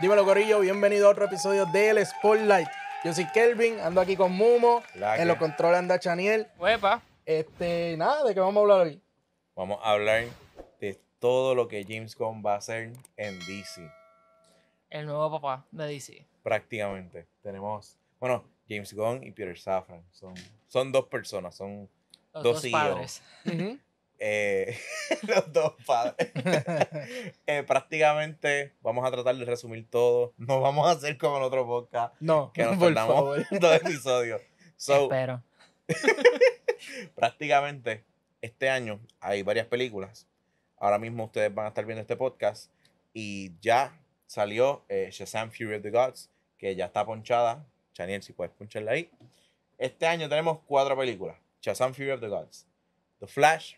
Dímelo, Corillo, bienvenido a otro episodio del Spotlight. Yo soy Kelvin, ando aquí con Mumo. en los controles anda Chaniel. Huepa. Este, nada, ¿de qué vamos a hablar hoy? Vamos a hablar de todo lo que James Gunn va a hacer en DC. El nuevo papá de DC. Prácticamente. Tenemos, bueno, James Gunn y Peter Safran. Son, dos personas, son dos, e padres. Eh, los dos padres. Eh, prácticamente vamos a tratar de resumir todo. No vamos a hacer como en otro podcast. No, que nos por favor. dos episodios. Espero. prácticamente este año hay varias películas. Ahora mismo ustedes van a estar viendo este podcast y ya salió eh, Shazam Fury of the Gods, que ya está ponchada. Chaniel, si puedes poncharla ahí. Este año tenemos cuatro películas. Shazam Fury of the Gods, The Flash,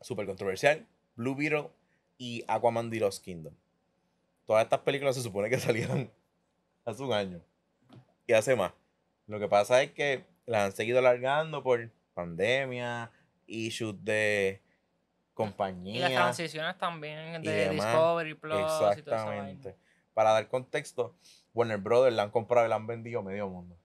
súper controversial, Blue Beetle y Aquaman The Lost Kingdom. Todas estas películas se supone que salieron hace un año y hace más. Lo que pasa es que las han seguido alargando por pandemia, issues de compañía. Y las transiciones también de Discovery Plus. Y todo eso Para dar contexto, Warner Brothers la han comprado y la han vendido medio mundo.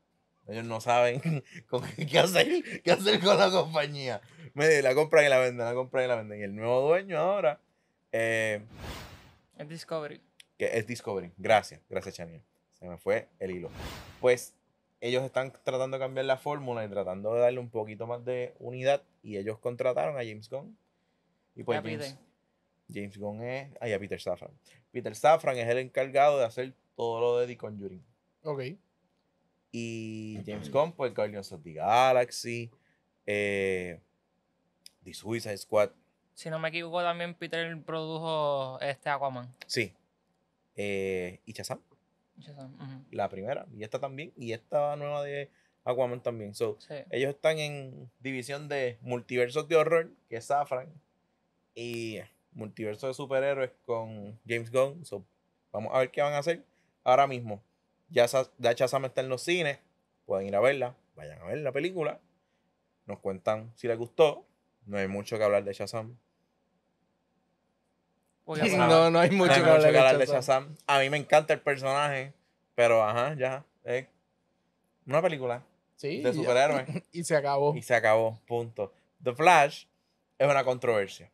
Ellos no saben qué, hacer, con la compañía. la compran y la venden, la compran y la venden. Y el nuevo dueño ahora. Eh, es Discovery. Que es Discovery. Gracias, gracias, Chania. Se me fue el hilo. Pues ellos están tratando de cambiar la fórmula y tratando de darle un poquito más de unidad. Y ellos contrataron a James Gunn. Y pues James, James, Gunn es. Ah, a Peter Safran. Peter Safran es el encargado de hacer todo lo de The Conjuring. Ok. Y James Gunn, pues Guardians of the Galaxy, eh, The Suicide Squad. Si no me equivoco, también Peter produjo este Aquaman. Sí. Eh, y Shazam. La primera. Y esta también. Y esta nueva de Aquaman también. Ellos están en división de multiversos de horror, que es Safran. Y multiverso de superhéroes con James Gunn. vamos a ver qué van a hacer ahora mismo. Ya Shazam está en los cines. Pueden ir a verla. Vayan a ver la película. Nos cuentan si les gustó. No hay mucho que hablar de Shazam. No, no hay mucho, no hay que, hablar de Shazam. A mí me encanta el personaje, pero ajá, ya. Es una película de superhéroes. Y se acabó. Y se acabó, punto. The Flash es una controversia.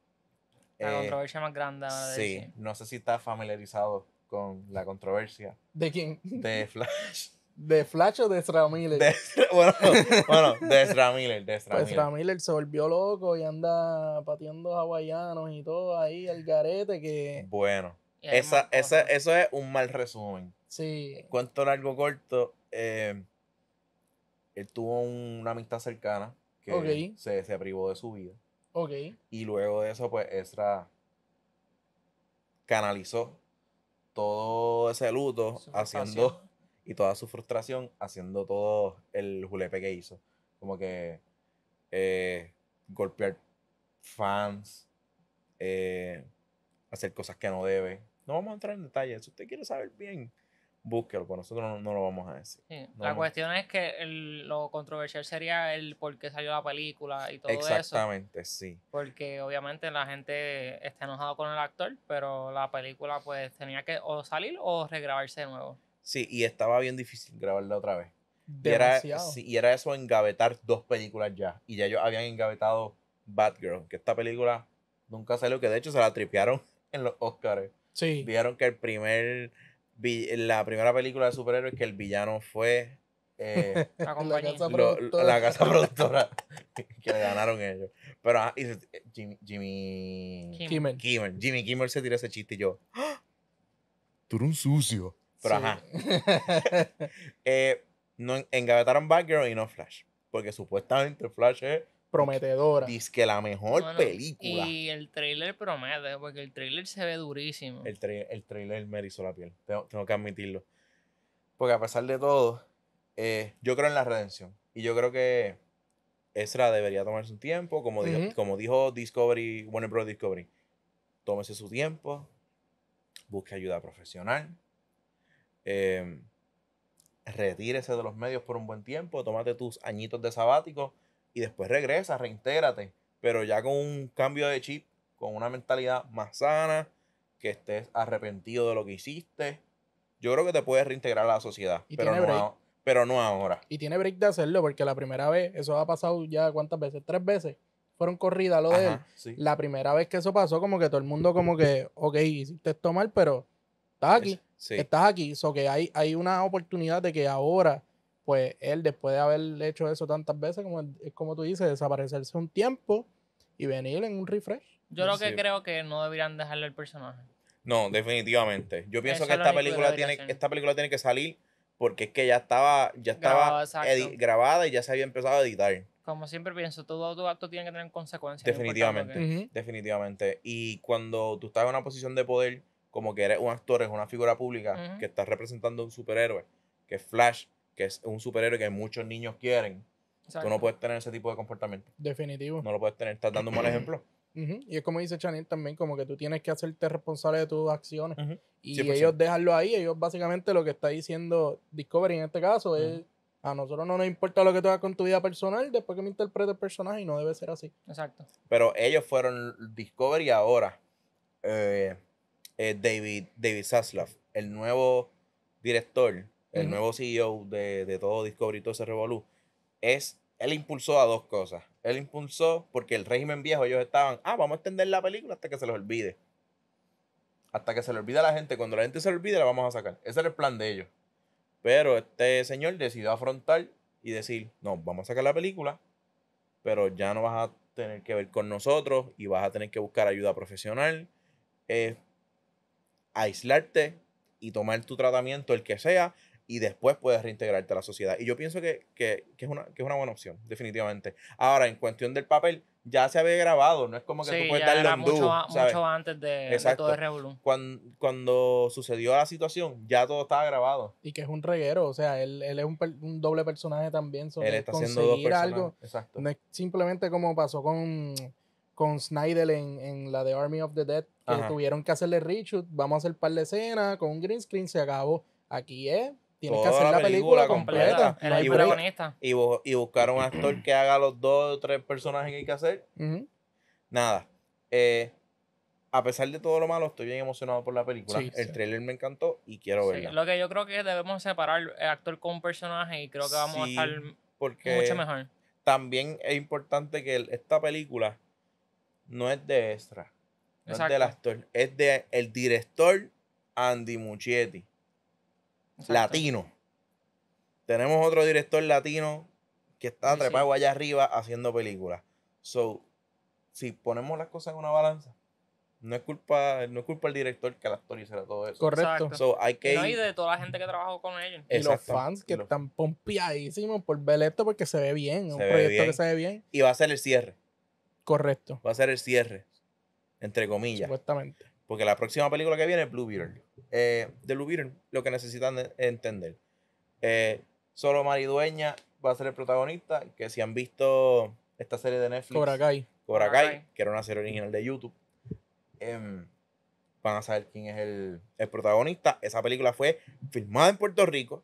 La eh, controversia más grande. Sí, no sé si está familiarizado con la controversia. ¿De quién? De Flash. ¿De Flash o de Ezra Miller? bueno, de Ezra Miller, de Ezra pues se volvió loco y anda pateando hawaianos y todo ahí, el garete que... Bueno, esa, eso es un mal resumen. Sí. Cuento largo, corto. Eh, él tuvo una amistad cercana que se, se, privó de su vida. Ok. Y luego de eso, pues Ezra canalizó todo ese luto haciendo y toda su frustración haciendo todo el julepe que hizo. Como que eh, golpear fans, eh, hacer cosas que no debe. No vamos a entrar en detalles si usted quiere saber bien, búsquelo, porque nosotros no, lo vamos a decir. la cuestión es que lo controversial sería el por qué salió la película y todo eso. Exactamente, sí. Porque obviamente la gente está enojada con el actor, pero la película pues tenía que o salir o regrabarse de nuevo. Sí, y estaba bien difícil grabarla otra vez. Y era, eso engavetar dos películas ya. Y ya ellos habían engavetado Batgirl, que esta película nunca salió, que de hecho se la tripearon en los Oscars. Sí. Vieron que el primer la primera película de superhéroes que el villano fue eh, la, casa productora que ganaron ellos. Pero ah, eh, Jimmy, Jimmy Kimmel. Jimmy se tiró ese chiste y yo. ¡Ah! Tú eres un sucio. Pero ajá. eh, no, engavetaron Batgirl y no Flash. Porque supuestamente Flash es prometedora. Dice que la mejor película. Y el trailer promete, porque el trailer se ve durísimo. El, el trailer me hizo la piel, tengo, tengo, que admitirlo. Porque a pesar de todo, eh, yo creo en la redención. Y yo creo que Ezra debería tomarse un tiempo, como, dijo, como dijo Discovery, Warner Bros. Discovery. Tómese su tiempo, busque ayuda profesional, eh, retírese de los medios por un buen tiempo, tómate tus añitos de sabático y después regresa, reintégrate, pero ya con un cambio de chip, con una mentalidad más sana, que estés arrepentido de lo que hiciste. Yo creo que te puedes reintegrar a la sociedad, pero, no pero no ahora. Y tiene break de hacerlo, porque la primera vez, eso ha pasado ya cuántas veces, tres veces fueron corridas lo de él. La primera vez que eso pasó, como que todo el mundo, como que, ok, hiciste esto mal, pero estás aquí. Estás aquí. eso que hay, hay una oportunidad de que ahora pues él después de haber hecho eso tantas veces, como, como tú dices, desaparecerse un tiempo y venir en un refresh. Yo lo que creo que no deberían dejarle el personaje. No, definitivamente. Yo pienso que esta película, tiene, esta película tiene que salir porque es que ya estaba, ya estaba grabada y ya se había empezado a editar. Como siempre pienso, todos tus actos tienen que tener consecuencias. Definitivamente, definitivamente. Y cuando tú estás en una posición de poder, como que eres un actor, es una figura pública que estás representando un superhéroe, que es Flash, que es un superhéroe que muchos niños quieren, tú no puedes tener ese tipo de comportamiento. Definitivo. No lo puedes tener, estás dando un mal ejemplo. Y es como dice Chanel también, como que tú tienes que hacerte responsable de tus acciones. Y ellos dejarlo ahí, ellos básicamente lo que está diciendo Discovery en este caso es, a nosotros no nos importa lo que tú hagas con tu vida personal, después que me interprete el personaje y no debe ser así. Exacto. Pero ellos fueron Discovery ahora. Eh, eh, David, David el nuevo director, el nuevo CEO de, todo Discovery, todo ese revolú, es, él impulsó a dos cosas. Él impulsó porque el régimen viejo, ellos estaban, ah, vamos a extender la película hasta que se los olvide. Hasta que se le olvide a la gente. Cuando la gente se olvide, la vamos a sacar. Ese era el plan de ellos. Pero este señor decidió afrontar y decir, no, vamos a sacar la película, pero ya no vas a tener que ver con nosotros y vas a tener que buscar ayuda profesional, eh, aislarte y tomar tu tratamiento, el que sea, y después puedes reintegrarte a la sociedad. Y yo pienso que, es, una, es una buena opción, definitivamente. Ahora, en cuestión del papel, ya se había grabado, no es como que tú puedes darle mucho, antes de, todo el Cuando, cuando, sucedió la situación, ya todo estaba grabado. Y que es un reguero, o sea, él, es un, doble personaje también. él está haciendo dos personajes. simplemente como pasó con, con Snyder en, en la de Army of the Dead, que tuvieron que hacerle Richard, vamos a hacer par de escenas con un green screen, se acabó. Aquí es Tienes que hacer la película, completa. y, buscar un actor que haga los dos o tres personajes que hay que hacer. Nada. Eh, a pesar de todo lo malo, estoy bien emocionado por la película. el trailer me encantó y quiero verlo Lo que yo creo que debemos separar el eh, actor con personaje y creo que vamos a estar porque mucho mejor. También es importante que esta película no es de Extra, no es del actor, es del director Andy Muschietti latino. Tenemos otro director latino que está sí, allá arriba haciendo películas. So, si ponemos las cosas en una balanza, no es culpa, no es culpa del director que la actor hiciera todo eso. Correcto. So, hay que y de toda la gente que trabajó con ellos. los fans que están pompeadísimos por ver esto porque se ve bien. un proyecto que se ve bien. Y va a ser el cierre. Correcto. Va a ser el cierre. Entre comillas. Supuestamente. Porque la próxima película que viene es Blue Beetle. Eh, de Blue lo que necesitan e-, entender. Eh, solo Maridueña va a ser el protagonista. Que si han visto esta serie de Netflix. Cobra Kai. que era una serie original de YouTube. Em, van a saber quién es el, protagonista. Esa película fue filmada en Puerto Rico.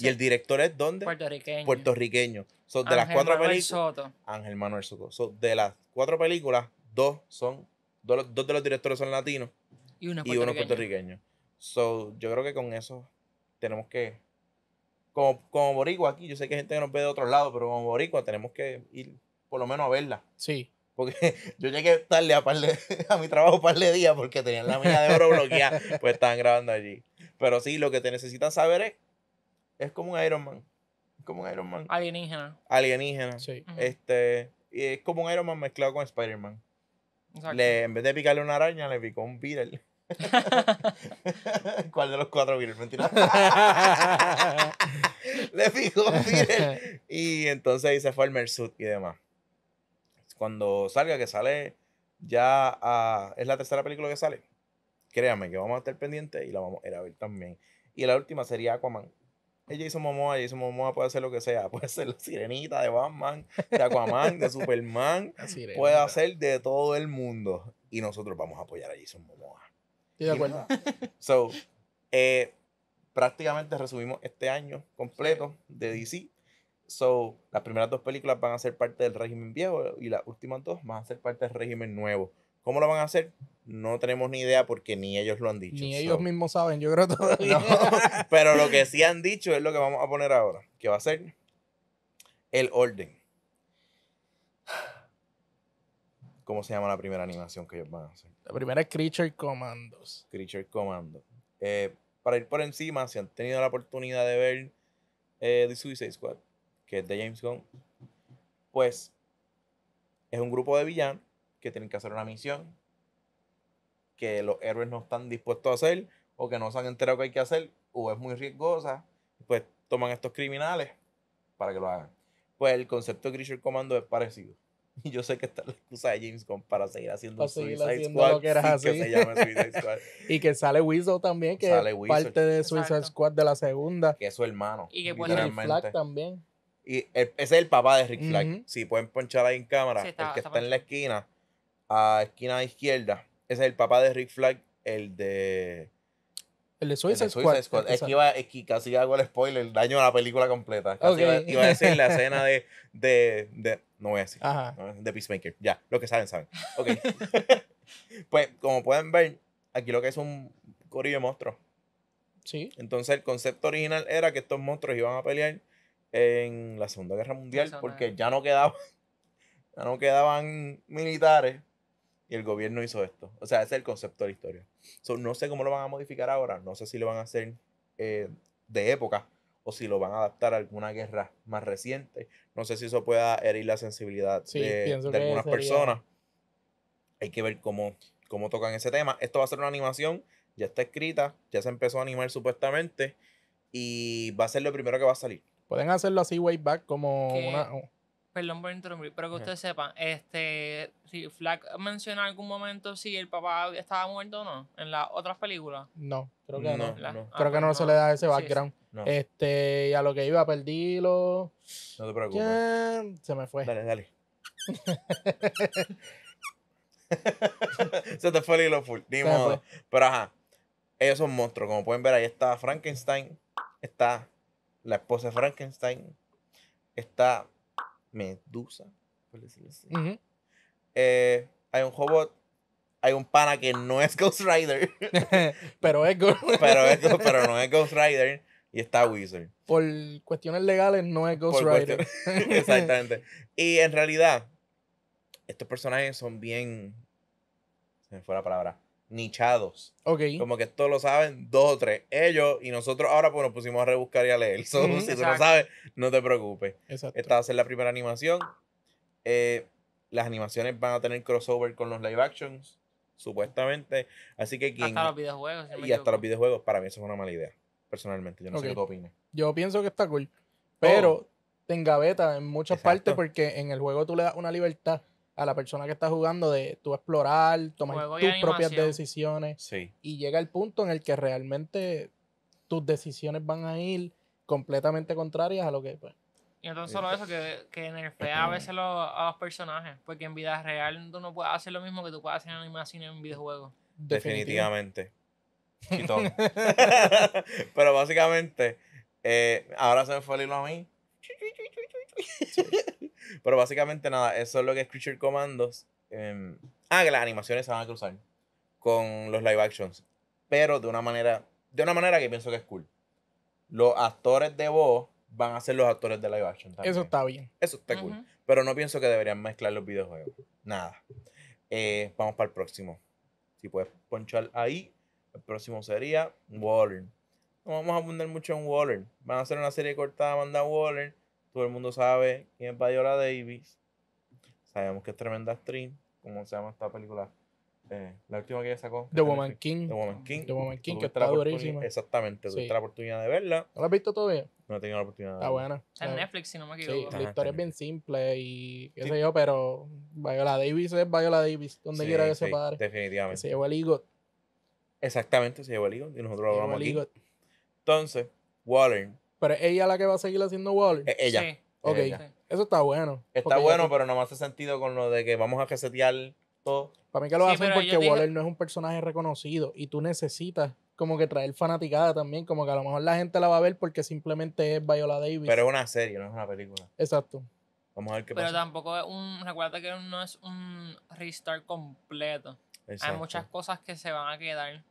Y el director es ¿dónde? Puertorriqueño. Puertorriqueño. Son de las cuatro Manuel Soto. Ángel Manuel Soto. Son de las cuatro películas, dos son Dos, de los directores son latinos y uno puertorriqueño. So, yo creo que con eso tenemos que. Como, como boricua aquí, yo sé que hay gente que nos ve de otro lado, pero como boricua tenemos que ir por lo menos a verla. Sí. Porque yo llegué tarde a, parle, a mi trabajo un par de días porque tenían la mina de oro bloqueada, pues estaban grabando allí. Pero sí, lo que te necesitan saber es, es como un Iron Man. como un Iron Man. Alienígena. Alienígena. Sí. Este, es como un Iron Man mezclado con Spider-Man en vez de picarle una araña, le picó un viral. ¿Cuál de los cuatro me Mentira. le picó un Y entonces ahí se fue al Mersut y demás. Cuando salga, que sale ya ah, Es la tercera película que sale. Créame que vamos a estar pendientes y la vamos a ir a ver también. Y la última sería Aquaman, es Jason Momoa. Jason Momoa puede hacer lo que sea. Puede ser la sirenita de Batman, de Aquaman, de Superman. Puede hacer de todo el mundo. Y nosotros vamos a apoyar a Jason Momoa. Estoy de acuerdo. Eh, prácticamente resumimos este año completo de DC. So, las primeras dos películas van a ser parte del régimen viejo y las últimas dos van a ser parte del régimen nuevo. ¿Cómo lo van a hacer? no tenemos ni idea porque ni ellos lo han dicho. Ni ellos mismos saben, yo creo todavía. pero lo que sí han dicho es lo que vamos a poner ahora, que va a ser el orden. ¿Cómo se llama la primera animación que ellos van a hacer? La primera es Creature Commandos. Creature Commandos. Eh, para ir por encima, si han tenido la oportunidad de ver eh, The Suicide Squad, que es de James Gunn, pues es un grupo de villanos que tienen que hacer una misión que los héroes no están dispuestos a hacer o que no se han enterado que hay que hacer o es muy riesgosa, pues toman estos criminales para que lo hagan. Pues el concepto de Creature Commando es parecido. Y yo sé que está la excusa de James Gunn para seguir haciendo Suicide Squad. que, y que sale Weasel también, que es parte de Suicide Squad de la segunda. Que es su hermano. Y que pone Rick Flag también. Y ese es el papá de Rick Flag. Si pueden ponchar ahí en cámara, el que está, en la esquina, a esquina de izquierda, ese es el papá de Rick Flag, el de. El de Suicide, Squad. Es, que iba, casi hago el spoiler, daño a la película completa. iba, a decir la escena de, No voy a decir. De Peacemaker. Ya, lo que saben, saben. Ok. pues, como pueden ver, aquí lo que es un corillo de monstruos. Sí. Entonces, el concepto original era que estos monstruos iban a pelear en la Segunda Guerra Mundial porque ya no quedaban, ya no quedaban militares el gobierno hizo esto. O sea, ese es el concepto de la historia. no sé cómo lo van a modificar ahora, no sé si lo van a hacer eh, de época o si lo van a adaptar a alguna guerra más reciente. No sé si eso pueda herir la sensibilidad de, algunas personas. Hay que ver cómo, cómo tocan ese tema. Esto va a ser una animación, ya está escrita, ya se empezó a animar supuestamente y va a ser lo primero que va a salir. Pueden hacerlo así way back como una... Perdón por interrumpir, pero que ustedes sepan, este, si Flack menciona en algún momento si el papá estaba muerto o no, en las otras películas. No, creo que no. Ah, creo que pues no, se le da ese background. Este, y a lo que iba, perdí lo... No te preocupes. se me fue. Dale, dale. se te fue el hilo full, ni modo. Pero ajá, ellos son monstruos, como pueden ver, ahí está Frankenstein, está la esposa de Frankenstein, está medusa, por decirlo así. Eh, hay un robot, hay un pana que no es Ghost Rider. pero es Ghost pero, pero no es Ghost Rider. Y está Wizard. Por cuestiones legales no es Ghost Rider. Exactamente. Y en realidad, estos personajes son bien. Se me fue la palabra nichados. Ok. Como que todos lo saben dos o tres, ellos y nosotros ahora pues nos pusimos a rebuscar y a leer. si tú no sabes, no te preocupes. Exacto. Esta va a ser la primera animación. Eh, las animaciones van a tener crossover con los live actions, supuestamente. Así que quien... Hasta los videojuegos. y hasta los videojuegos, para mí eso es una mala idea, personalmente. Yo no sé qué que opinas. Yo pienso que está cool, pero tenga beta en muchas partes porque en el juego tú le das una libertad a la persona que está jugando de tú explorar, tomar tus propias decisiones. Y llega el punto en el que realmente tus decisiones van a ir completamente contrarias a lo que... Pues, y no solo eh. eso, que, que nerfea a veces a los personajes, porque en vida real tú no puedes hacer lo mismo que tú puedes hacer en animación en un videojuego. Definitivamente. Pero básicamente, eh, ahora se me fue el hilo a mí. Pero básicamente nada, eso es lo que es Creature Commandos. Em, ah, que las animaciones se van a cruzar con los live actions. Pero de una manera, de una manera que pienso que es cool. Los actores de voz van a ser los actores de live action también. Eso está bien. Eso está cool. Pero no pienso que deberían mezclar los videojuegos. Nada. Eh, vamos para el próximo. Si puedes ponchar ahí. El próximo sería Waller. No vamos a abundar mucho en Waller. Van a hacer una serie cortada, manda Waller. Todo el mundo sabe quién es Viola Davis. Sabemos que es tremenda stream. ¿Cómo se llama esta película? Eh, la última que ella sacó. The Woman King. The Woman King. The Woman King, que está durísima. Exactamente, tuviste sí. la oportunidad de verla. la has visto todavía? No he tenido la oportunidad de Está buena. Está en Netflix, si no me equivoco. Sí, la historia es bien simple y qué sé yo, pero Viola Davis es Viola Davis, donde quiera que se pare. Definitivamente. se llevó el IGOT. Exactamente, se llevó el IGOT y nosotros lo hablamos aquí. Entonces, Waller pero es ella la que va a seguir haciendo Waller. E, ella. Sí. Ok. Eso está bueno. Está bueno, pero no más hace sentido con lo de que vamos a resetear todo. Para mí que lo hacen porque Waller no es un personaje reconocido y tú necesitas como que traer fanaticada también, como que a lo mejor la gente la va a ver porque simplemente es Viola Davis. Pero es una serie, no es una película. Exacto. Vamos a ver qué pasa. Pero tampoco es un, recuerda que no es un restart completo. Hay muchas cosas que se van a quedar.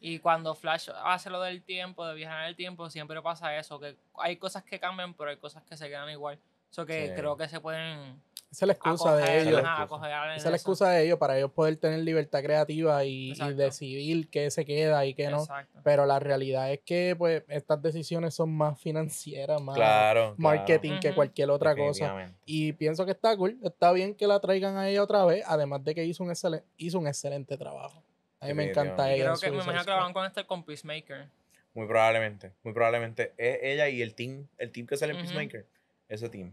Y cuando Flash hace lo del tiempo, de viajar en el tiempo, siempre pasa eso, que hay cosas que cambian, pero hay cosas que se quedan igual. Eso que creo que se pueden... Esa es la excusa de ellos. Esa es la excusa de ellos para ellos poder tener libertad creativa y, decidir qué se queda y qué no. Pero la realidad es que pues estas decisiones son más financieras, más marketing que cualquier otra cosa. Y pienso que está cool, está bien que la traigan a ella otra vez, además de que hizo un, hizo un excelente trabajo. A mí me encanta ella. Creo que me imagino que la van con este con Peacemaker. Muy probablemente, muy probablemente. Es ella y el team, el team que sale en Peacemaker. Ese team.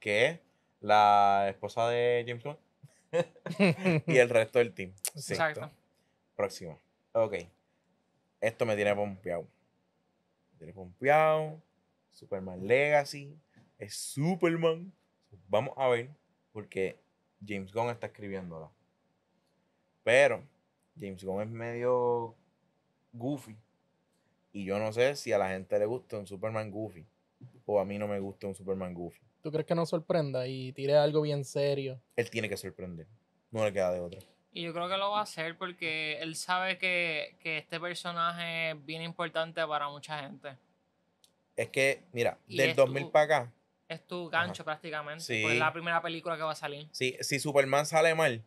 que es la esposa de James Gunn. y el resto del team. Sí, Exacto. Próximo. Ok. Esto me tiene pompeado. Me tiene pompeado. Superman Legacy. Es Superman. Vamos a ver. Porque James Gunn está escribiéndola. Pero James Gunn es medio goofy. Y yo no sé si a la gente le gusta un Superman goofy. O a mí no me gusta un Superman goofy. ¿Tú crees que no sorprenda y tire algo bien serio? Él tiene que sorprender. No le queda de otra. Y yo creo que lo va a hacer porque él sabe que, este personaje es bien importante para mucha gente. Es que, mira, del 2000 para acá. Es tu gancho prácticamente. Pues es la primera película que va a salir. si Superman sale mal,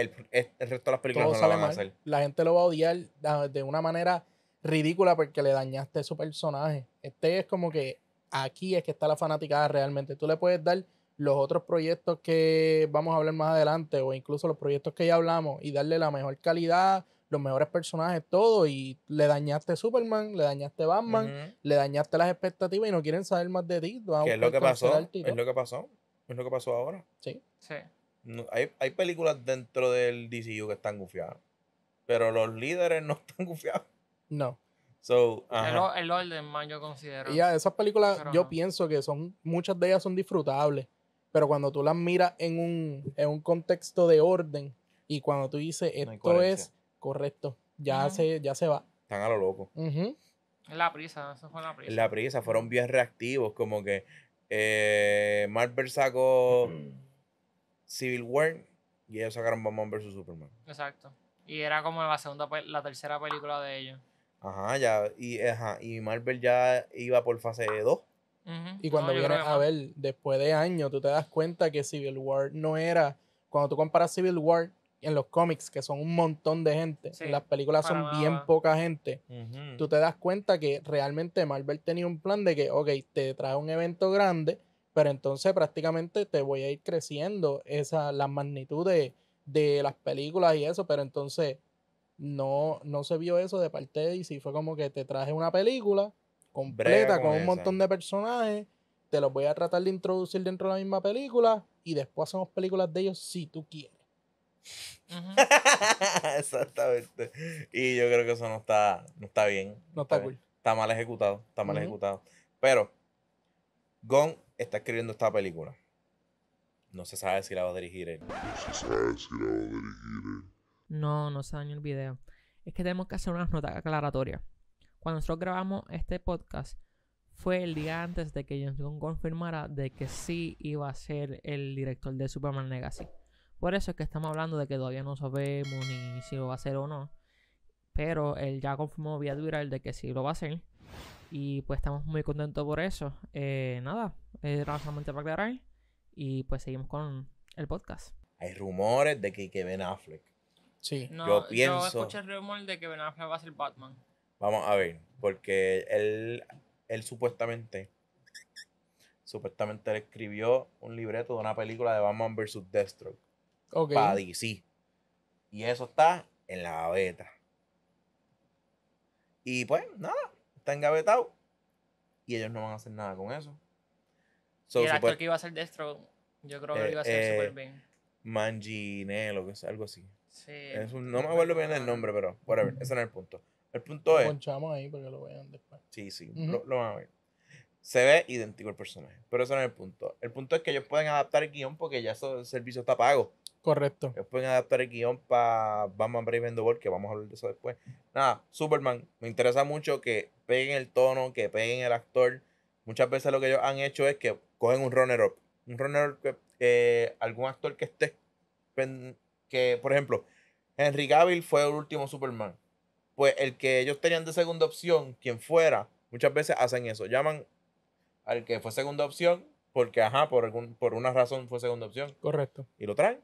el, resto de las películas no hacer. La gente lo va a odiar ah, de una manera ridícula porque le dañaste su personaje. Este es como que aquí es que está la fanaticada realmente. Tú le puedes dar los otros proyectos que vamos a hablar más adelante o incluso los proyectos que ya hablamos y darle la mejor calidad, los mejores personajes, todo y le dañaste Superman, le dañaste Batman, le dañaste las expectativas y no quieren saber más de ti. es lo que pasó? Es lo que pasó. Es lo que pasó ahora. Sí. Sí hay, películas dentro del DCU que están gufiadas. Pero los líderes no están gufiados. No. So, el, orden, más yo considero. Y esas películas, yo pienso que son, muchas de ellas son disfrutables. Pero cuando tú las miras en un, contexto de orden y cuando tú dices esto es correcto, ya, se, ya se va. Están a lo loco. Es La prisa, eso fue la prisa. La prisa, fueron bien reactivos, como que eh, Marvel sacó. Civil War y ellos sacaron Batman vs. Superman. Exacto. Y era como la segunda, la tercera película de ellos. Ajá, ya. Y, ajá, y Marvel ya iba por fase 2. Y cuando vieron vienes a ver, después de años, tú te das cuenta que Civil War no era. Cuando tú comparas Civil War en los cómics, que son un montón de gente, en las películas son bien poca gente, tú te das cuenta que realmente Marvel tenía un plan de que, ok, te trae un evento grande, pero entonces prácticamente te voy a ir creciendo esa, las magnitudes de, las películas y eso, pero entonces no, no se vio eso de parte de DC, fue como que te traje una película completa con, un montón de personajes, te los voy a tratar de introducir dentro de la misma película y después hacemos películas de ellos si tú quieres. Exactamente. Y yo creo que eso no está, no está bien. No está, Está mal ejecutado, está mal ejecutado. Pero Gon está escribiendo esta película. No se sabe si la va a dirigir él. No se sabe si la va a dirigir él. No, no dañó el video. Es que tenemos que hacer unas notas aclaratorias. Cuando nosotros grabamos este podcast, fue el día antes de que James Gong confirmara de que sí iba a ser el director de Superman Legacy. Por eso es que estamos hablando de que todavía no sabemos ni si lo va a hacer o no. Pero él ya confirmó vía Twitter de que sí lo va a hacer. Y pues estamos muy contentos por eso. Eh, nada, era solamente para aclarar. Y pues seguimos con el podcast. Hay rumores de que, Ben Affleck. Sí. yo pienso. Yo escuché el rumor de que Ben Affleck va a ser Batman. Vamos a ver, porque él, él supuestamente. Supuestamente escribió un libreto de una película de Batman vs. Deathstroke. Ok. Para DC. Y eso está en la beta. Y pues, nada, engavetado y ellos no van a hacer nada con eso. So, y el actor que iba a ser Destro, yo creo que lo eh, iba a hacer eh, super bien. Manginelo que es algo así. no me acuerdo bien el nombre, pero whatever, ese no es el punto. El punto es. Ponchamos ahí para que lo vean después. Sí, sí, lo, van a ver. Se ve idéntico el personaje, pero ese no es el punto. El punto es que ellos pueden adaptar el guión porque ya el servicio está pago. Correcto. después pueden adaptar el guión para Batman Brave and the que vamos a hablar de eso después. Nada, Superman, me interesa mucho que peguen el tono, que peguen el actor. Muchas veces lo que ellos han hecho es que cogen un runner-up. Un runner-up, algún actor que esté. Que, por ejemplo, Henry Cavill fue el último Superman. Pues el que ellos tenían de segunda opción, quien fuera, muchas veces hacen eso. Llaman al que fue segunda opción, porque, ajá, por, algún, por una razón fue segunda opción. Correcto. Y lo traen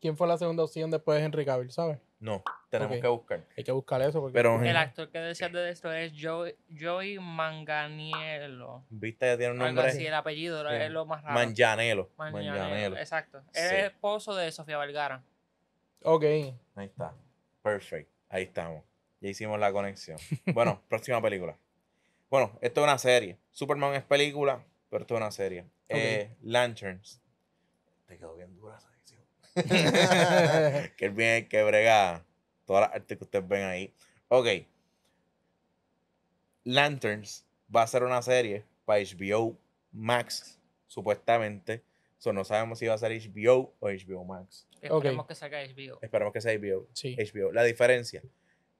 quién fue la segunda opción después de Henry Cavill, ¿sabes? No, tenemos que buscar. Hay que buscar eso. Porque el actor que decías de esto es Joey, Joey Manganiello. Viste, ya tiene un nombre. Algo así, el apellido es lo más raro. Manganiello. Manganiello. Exacto. Es el esposo de Sofía Vergara. Ok. Ahí está. Perfect. Ahí estamos. Ya hicimos la conexión. bueno, próxima película. Bueno, esto es una serie. Superman es película, pero esto es una serie. Eh, Lanterns. Te quedó bien dura, que bien, que brega todas que ustedes ven ahí. Ok. Lanterns va a ser una serie para HBO Max, supuestamente. So, no sabemos si va a ser HBO o HBO Max. Esperemos que salga HBO. Esperemos que sea HBO. La diferencia.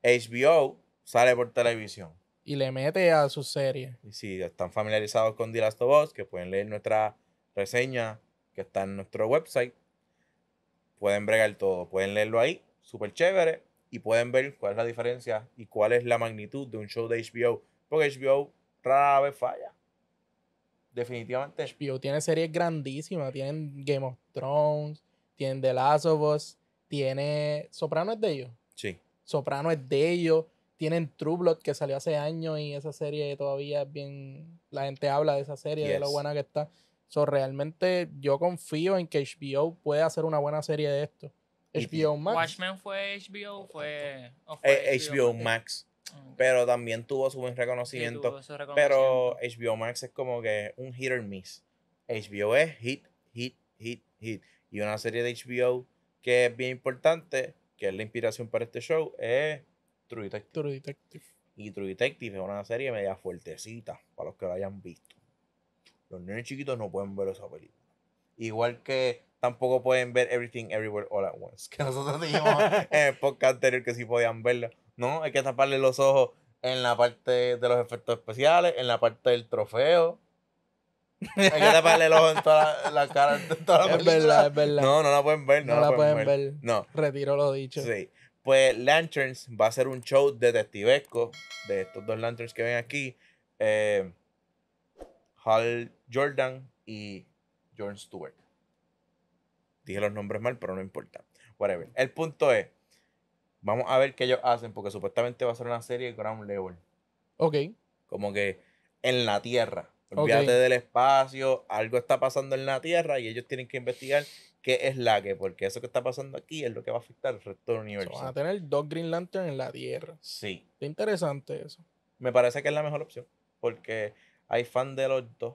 HBO sale por televisión. Y le mete a su serie. Y si están familiarizados con The Last of Us, que pueden leer nuestra reseña que está en nuestro website, pueden bregar todo. Pueden leerlo ahí, súper chévere, y pueden ver cuál es la diferencia y cuál es la magnitud de un show de HBO. Porque HBO rara vez falla. Definitivamente. HBO tiene series grandísimas. Tienen Game of Thrones, tienen The Last of Us, tiene... Soprano es de ellos. Sí. Soprano es de ellos. Tienen True Blood que salió hace años y esa serie todavía es bien... La gente habla de esa serie, de lo buena que está. So, realmente yo confío en que HBO puede hacer una buena serie de esto. HBO Max. Watchmen fue HBO, fue, HBO, eh, Max. Ah, Pero también tuvo su buen reconocimiento, reconocimiento. Pero HBO Max es como que un hit or miss. HBO es hit, hit, hit, hit. Y una serie de HBO que es bien importante, que es la inspiración para este show, es True Detective. True Detective. Y True Detective es una serie media fuertecita, para los que lo hayan visto. Los niños chiquitos no pueden ver esa película. Igual que tampoco pueden ver Everything Everywhere All at Once. Que nosotros dijimos en el podcast anterior que sí podían verla. No, hay que taparle los ojos en la parte de los efectos especiales, en la parte del trofeo. hay que taparle el ojo en toda la, cara en toda la es verdad, es verdad. No, no la pueden ver. No, la, pueden, ver. No. Retiro lo dicho. Sí. Pues Lanterns va a ser un show detectivesco de estos dos Lanterns que ven aquí. Eh, Jordan y Jordan Stewart. Dije los nombres mal, pero no importa. Whatever. El punto es, vamos a ver qué ellos hacen, porque supuestamente va a ser una serie de ground level. Ok. Como que en la Tierra. Olvídate del espacio, algo está pasando en la Tierra y ellos tienen que investigar qué es la que, porque eso que está pasando aquí es lo que va a afectar al resto del universo. van a tener dos Green Lantern en la Tierra. Sí. Qué interesante eso. Me parece que es la mejor opción, porque hay fan de los dos.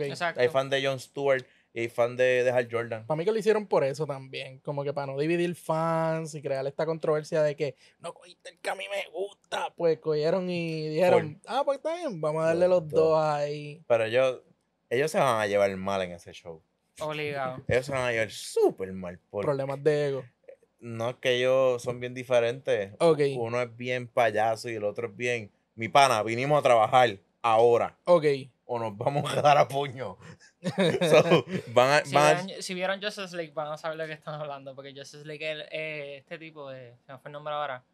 Exacto. Hay fan de Jon Stewart y fan de, Hal Jordan. Para mí que lo hicieron por eso también, como que para no dividir fans y crear esta controversia de que no cogiste el que a mí me gusta, pues cogieron y dijeron, ah, pues está bien, vamos a darle los, dos. ahí. Pero ellos, ellos se van a llevar mal en ese show. Obligado. ellos se van a llevar súper mal. Por Problemas de ego. No es que ellos son bien diferentes. Uno es bien payaso y el otro es bien, mi pana, vinimos a trabajar ahora. Ok. O nos vamos a dar a puño. si, vieron, Joseph si, van a saber de qué están hablando. Porque Joseph League es eh, este tipo de. Se me fue el nombre ahora.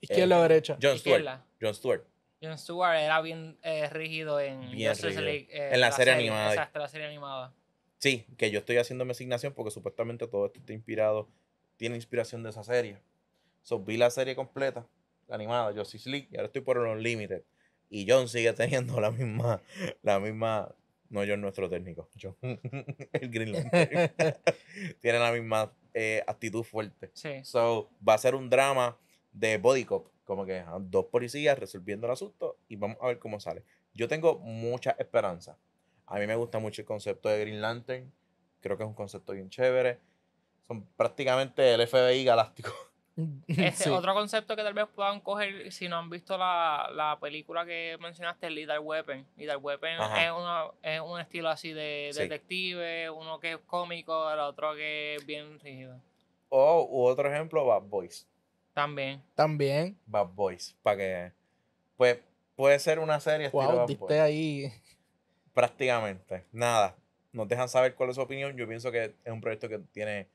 Izquierda o eh, derecha. John Stewart. John Stewart. John Stewart era bien eh, rígido en bien en la, serie, animada. Exacto, la serie animada. Sí, que yo estoy haciendo mi asignación porque supuestamente todo esto está inspirado, tiene inspiración de esa serie. So, vi la serie completa, animada, Joseph League, y ahora estoy por los Unlimited. Y John sigue teniendo la misma, la misma, no John nuestro técnico, John, el Green Lantern. Tiene la misma eh, actitud fuerte. Sí. So, va a ser un drama de body cop, como que dos policías resolviendo el asunto y vamos a ver cómo sale. Yo tengo mucha esperanza. A mí me gusta mucho el concepto de Green Lantern. Creo que es un concepto bien chévere. Son prácticamente el FBI galáctico. Este, otro concepto que tal vez puedan coger si no han visto la, película que mencionaste, Little Weapon. Little Weapon es, un estilo así de detective, uno que es cómico, el otro que es bien rígido. O oh, u otro ejemplo, Bad Boys. También. También. Bad Boys, para que... Pues puede ser una serie wow, diste ahí... Prácticamente, nada. Nos dejan saber cuál es su opinión. Yo pienso que es un proyecto que tiene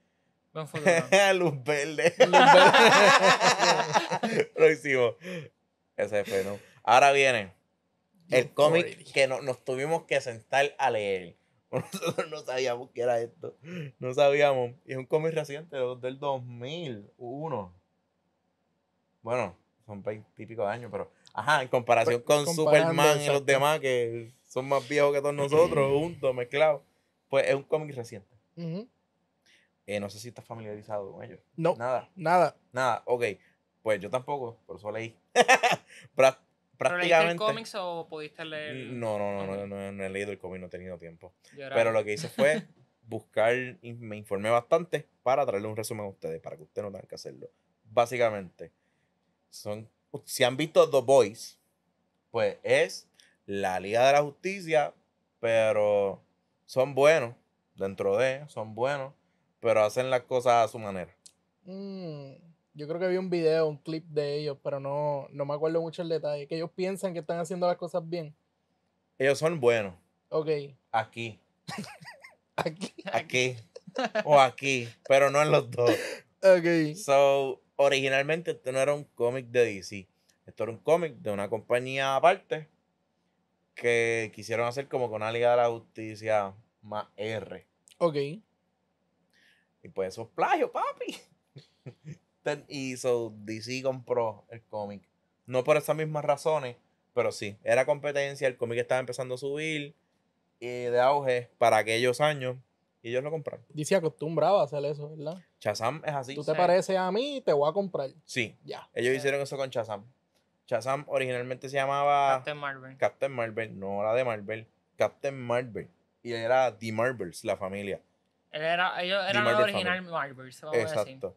Luz verde. lo hicimos Ese fue, ¿no? Ahora viene el cómic que nos tuvimos que sentar a leer. Nosotros no sabíamos qué era esto. No sabíamos. Y es un cómic reciente del 2001. Bueno, son 20 y años, pero. Ajá, en comparación pues, con Superman y los demás que son más viejos que todos nosotros, juntos, mezclados. Pues es un cómic reciente. Eh, no sé si estás familiarizado con ellos. No. Nada. Nada. Nada. Ok. Pues yo tampoco, por eso leí. prácticamente. el cómics o pudiste leer? Mm, no, no, no, no, he leído el cómic, no he tenido tiempo. Pero lo que hice fue buscar, y me informé bastante para traerle un resumen a ustedes, para que ustedes no tengan que hacerlo. Básicamente, son, si han visto The Boys, pues es la Liga de la Justicia, pero son buenos, dentro de, son buenos pero hacen las cosas a su manera. Mm, yo creo que vi un video, un clip de ellos, pero no, no me acuerdo mucho el detalle. Que ellos piensan que están haciendo las cosas bien. Ellos son buenos. Ok. Aquí. aquí. Aquí. o aquí, pero no en los dos. Ok. So, originalmente esto no era un cómic de DC. Esto era un cómic de una compañía aparte que quisieron hacer como con una Liga de la Justicia más R. Ok. Y pues eso es plagio, papi. y so DC compró el cómic. No por esas mismas razones, pero sí, era competencia, el cómic estaba empezando a subir y de auge para aquellos años y ellos lo compraron. DC acostumbraba a hacer eso, ¿verdad? Chazam es así. Tú te parece pareces a mí te voy a comprar. Sí. Ya. Ellos hicieron eso con Chazam. Chazam originalmente se llamaba Captain Marvel. Captain Marvel, no era de Marvel. Captain Marvel. Y era The Marvels, la familia. Era, ellos eran los original Marvel se Exacto. a decir.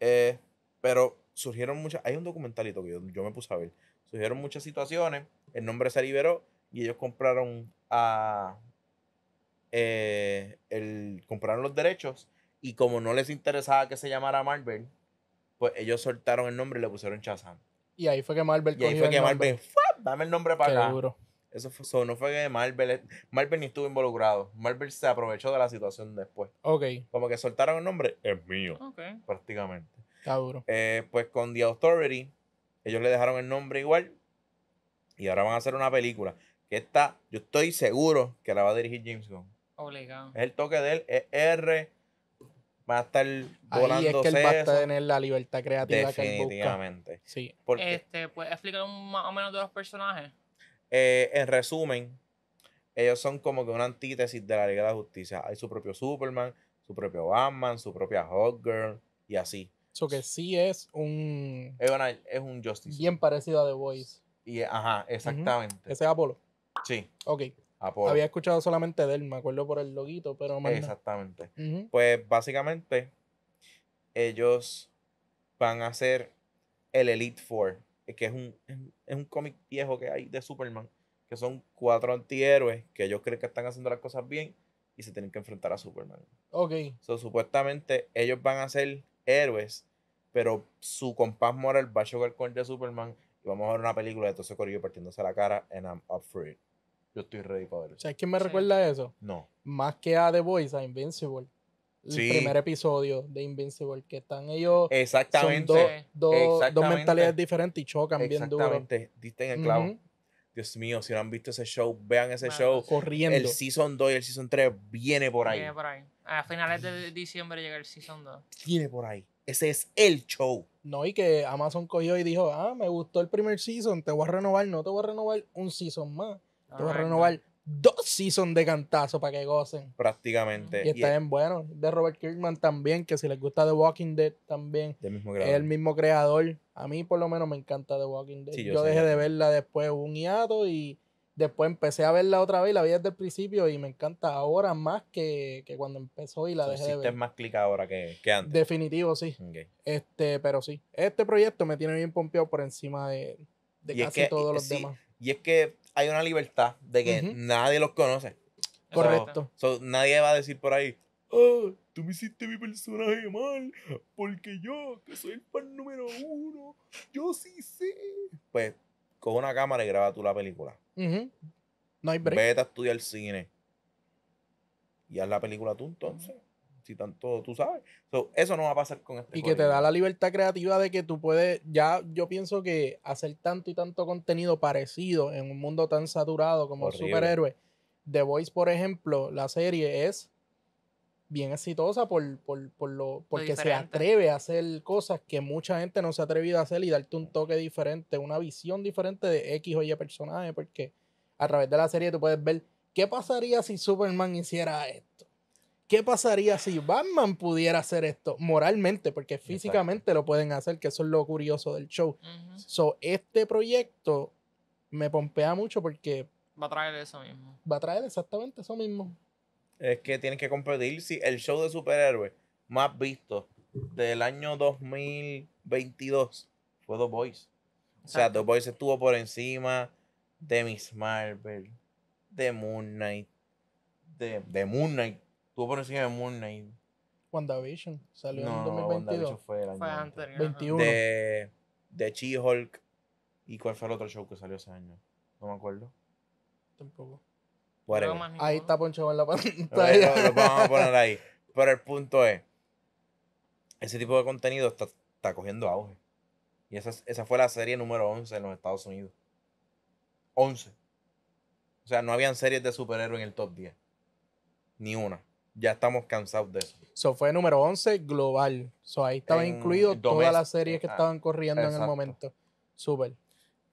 Exacto. pero surgieron muchas. Hay un documentalito que yo, me puse a ver. Surgieron muchas situaciones. El nombre se liberó y ellos compraron eh, el, compraron los derechos y como no les interesaba que se llamara Marvel, pues ellos soltaron el nombre y le pusieron Shazam. Y ahí fue que Marvel. Y ahí fue que Marvel, dame el nombre para acá. Eso fue, no fue que Marvel, Marvel ni estuvo involucrado. Marvel se aprovechó de la situación después. Ok. Como que soltaron el nombre, es mío. Okay. Prácticamente. Está duro. Eh, pues con The Authority, ellos le dejaron el nombre igual. Y ahora van a hacer una película. Que está, yo estoy seguro que la va a dirigir James Gunn. Obligado. Es el toque de él, es R. Va a estar volando es que él va tener la libertad creativa que Definitivamente. Sí. este, ¿Puedes explicar más o menos de los personajes? Eh, en resumen, ellos son como que una antítesis de la Liga de la Justicia. Hay su propio Superman, su propio Batman, su propia Girl y así. Eso que sí es un. Es, un Justice. Bien parecido a The Voice. Y, ajá, exactamente. Ese es Apolo. Sí. Ok. Apolo. Había escuchado solamente de él, me acuerdo por el loguito, pero Exactamente. Pues básicamente, ellos van a ser el Elite Four que es un, es un cómic viejo que hay de Superman, que son cuatro antihéroes que ellos creen que están haciendo las cosas bien y se tienen que enfrentar a Superman. Ok. supuestamente ellos van a ser héroes, pero su compás moral va a chocar con el de Superman y vamos a ver una película de ese Corillo partiéndose la cara and I'm up for it. Yo estoy ready para verlo. ¿Sabes quién me recuerda eso? No. Más que a The Voice, a Invincible el primer episodio de Invincible, que están ellos. Exactamente. dos, dos, mentalidades diferentes y chocan bien duro. Exactamente, diste en el clavo. Dios mío, si no han visto ese show, vean ese show. Corriendo. El Season 2 y el Season 3 viene por ahí. Viene por ahí. A finales de diciembre llega el Season 2. Viene por ahí. Ese es el show. No, y que Amazon cogió y dijo, ah, me gustó el primer season, te voy a renovar, no te voy a renovar un season más. Te voy a renovar dos seasons de cantazo para que gocen. Prácticamente. Y está bien bueno. De Robert Kirkman también, que si les gusta The Walking Dead también. Es el mismo creador. A mí por lo menos me encanta The Walking Dead. yo, dejé de verla después un hiato y después empecé a verla otra vez, la vi desde el principio y me encanta ahora más que, que cuando empezó y la dejé de ver. más clic ahora que, antes. Definitivo, sí. Este, pero sí, este proyecto me tiene bien pompeado por encima de, de casi todos los demás. Y es que hay una libertad de que nadie los conoce. Correcto. nadie va a decir por ahí, ah, tú me hiciste mi personaje mal, porque yo, que soy el fan número uno, yo sí sé. Pues, coge una cámara y graba tú la película. No hay break. Vete a estudiar cine. Y haz la película tú entonces si tanto tú sabes. eso no va a pasar con este. Y que te da la libertad creativa de que tú puedes, ya yo pienso que hacer tanto y tanto contenido parecido en un mundo tan saturado como superhéroes superhéroe. The Voice, por ejemplo, la serie es bien exitosa por, por, lo, porque se atreve a hacer cosas que mucha gente no se ha atrevido a hacer y darte un toque diferente, una visión diferente de X o Y personaje, porque a través de la serie tú puedes ver qué pasaría si Superman hiciera esto. ¿Qué pasaría si Batman pudiera hacer esto moralmente? Porque físicamente lo pueden hacer, que eso es lo curioso del show. So, este proyecto me pompea mucho porque. Va a traer eso mismo. Va a traer exactamente eso mismo. Es que tienen que competir. Si el show de superhéroes más visto del año 2022 fue The Boys. O sea, The estuvo por encima de Miss Marvel, de Moon Knight, de, de Moon Knight. Tuvo por encima de Moon Knight. WandaVision salió en no, en 2022. fue el año fue anterior. 21. De, de She-Hulk. ¿Y cuál fue el otro show que salió ese año? No me acuerdo. Tampoco. ahí está Poncho en la pantalla. Lo, lo, vamos a poner ahí. Pero el punto es: ese tipo de contenido está, está cogiendo auge. Y esa, esa fue la serie número 11 en los Estados Unidos. 11. O sea, no habían series de superhéroes en el top 10. Ni una ya estamos cansados de eso. Eso fue número 11 global. So, ahí estaba incluido todas las series que ah, estaban corriendo en el momento. Súper.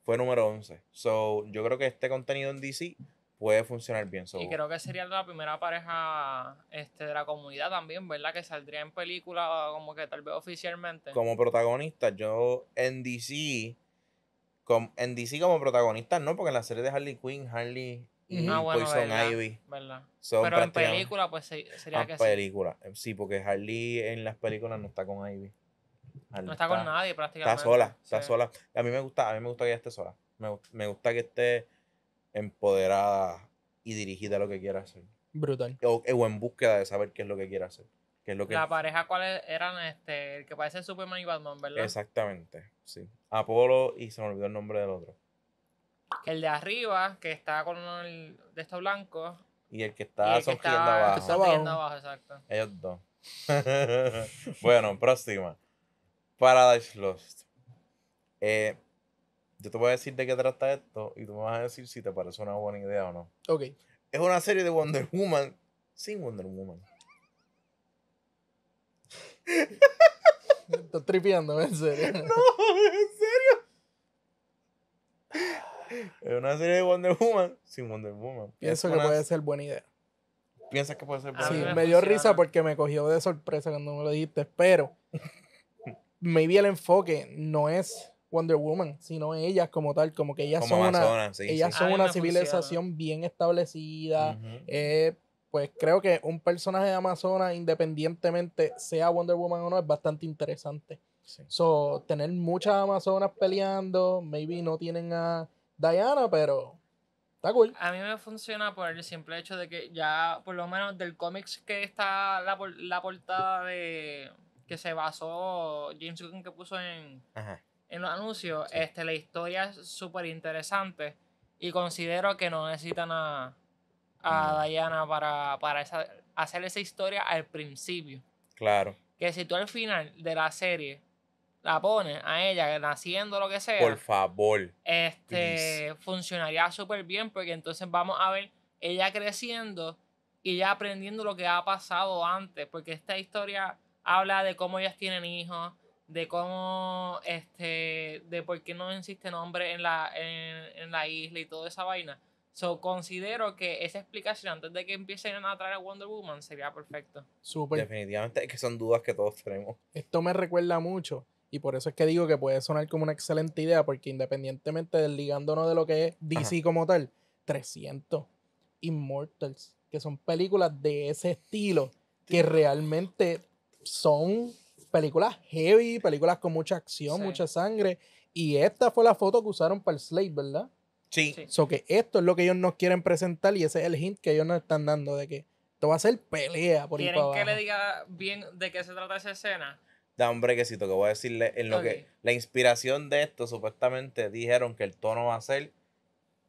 Fue número 11. So, yo creo que este contenido en DC puede funcionar bien. Y creo que sería la primera pareja este, de la comunidad también, ¿verdad? Que saldría en película como que tal vez oficialmente. Como protagonista, yo en DC, con en DC como protagonista, no, porque en la serie de Harley Quinn, Harley y ah, Ivy. Pero en película, pues sería ah, que película. Eh, sí. porque Harley en las películas no está con Ivy. no está, con nadie prácticamente. Está sola, está sola. A mí me gusta, a mí me gusta que esté sola. Me, gusta que esté empoderada y dirigida a lo que quiera hacer. Brutal. O, eh, en búsqueda de saber qué es lo que quiere hacer. Qué lo que la pareja cuáles eran este, el que parece Superman y Batman, ¿verdad? Exactamente, sí. Apolo y se me olvidó el nombre del otro que el de arriba, que está con el de estos blancos. Y el que está el sonriendo que está, abajo. Sonriendo abajo, exacto. Ellos dos. bueno, próxima. Paradise Lost. Eh, yo te voy a decir de qué trata esto y tú me vas a decir si te parece una buena idea o no. Ok. Es una serie de Wonder Woman sin Wonder Woman. Estás tripeando, en serio. No, es es una serie de Wonder Woman sin Wonder Woman. Pienso que puede ser buena idea. ¿Piensas que puede ser buena idea? Sí, me dio risa porque me cogió de sorpresa cuando me lo dijiste, pero maybe el enfoque no es Wonder Woman, sino ellas como tal, como que ellas son una, ellas son una civilización bien establecida. Eh, pues creo que un personaje de Amazonas, independientemente sea Wonder Woman o no, es bastante interesante. So, tener muchas Amazonas peleando, maybe no tienen a Diana, pero está cool. A mí me funciona por el simple hecho de que ya, por lo menos del cómics que está la, portada de que se basó James Gunn que puso en, en los anuncios, este, la historia es súper interesante y considero que no necesitan a, a Diana para, para esa, hacer esa historia al principio. Claro. Que si tú al final de la serie la pone a ella naciendo lo que sea. Por favor. Este funcionaría súper bien porque entonces vamos a ver ella creciendo y ya aprendiendo lo que ha pasado antes, porque esta historia habla de cómo ellas tienen hijos, de cómo este de por qué no existe nombre en la en, la isla y toda esa vaina. So, considero que esa explicación antes de que empiecen a traer a Wonder Woman sería perfecto. Super. Definitivamente, es que son dudas que todos tenemos. Esto me recuerda mucho y por eso es que digo que puede sonar como una excelente idea, porque independientemente del ligándonos de lo que es DC como tal, 300, Immortals, que son películas de ese estilo, que realmente son películas heavy, películas con mucha acción, mucha sangre. Y esta fue la foto que usaron para el Slate, ¿verdad? Sí. eso que esto es lo que ellos nos quieren presentar y ese es el hint que ellos nos están dando de que esto va a ser pelea por ¿Quieren que le diga bien de qué se trata esa escena? da un brequecito que voy a decirle en lo que la inspiración de esto supuestamente dijeron que el tono va a ser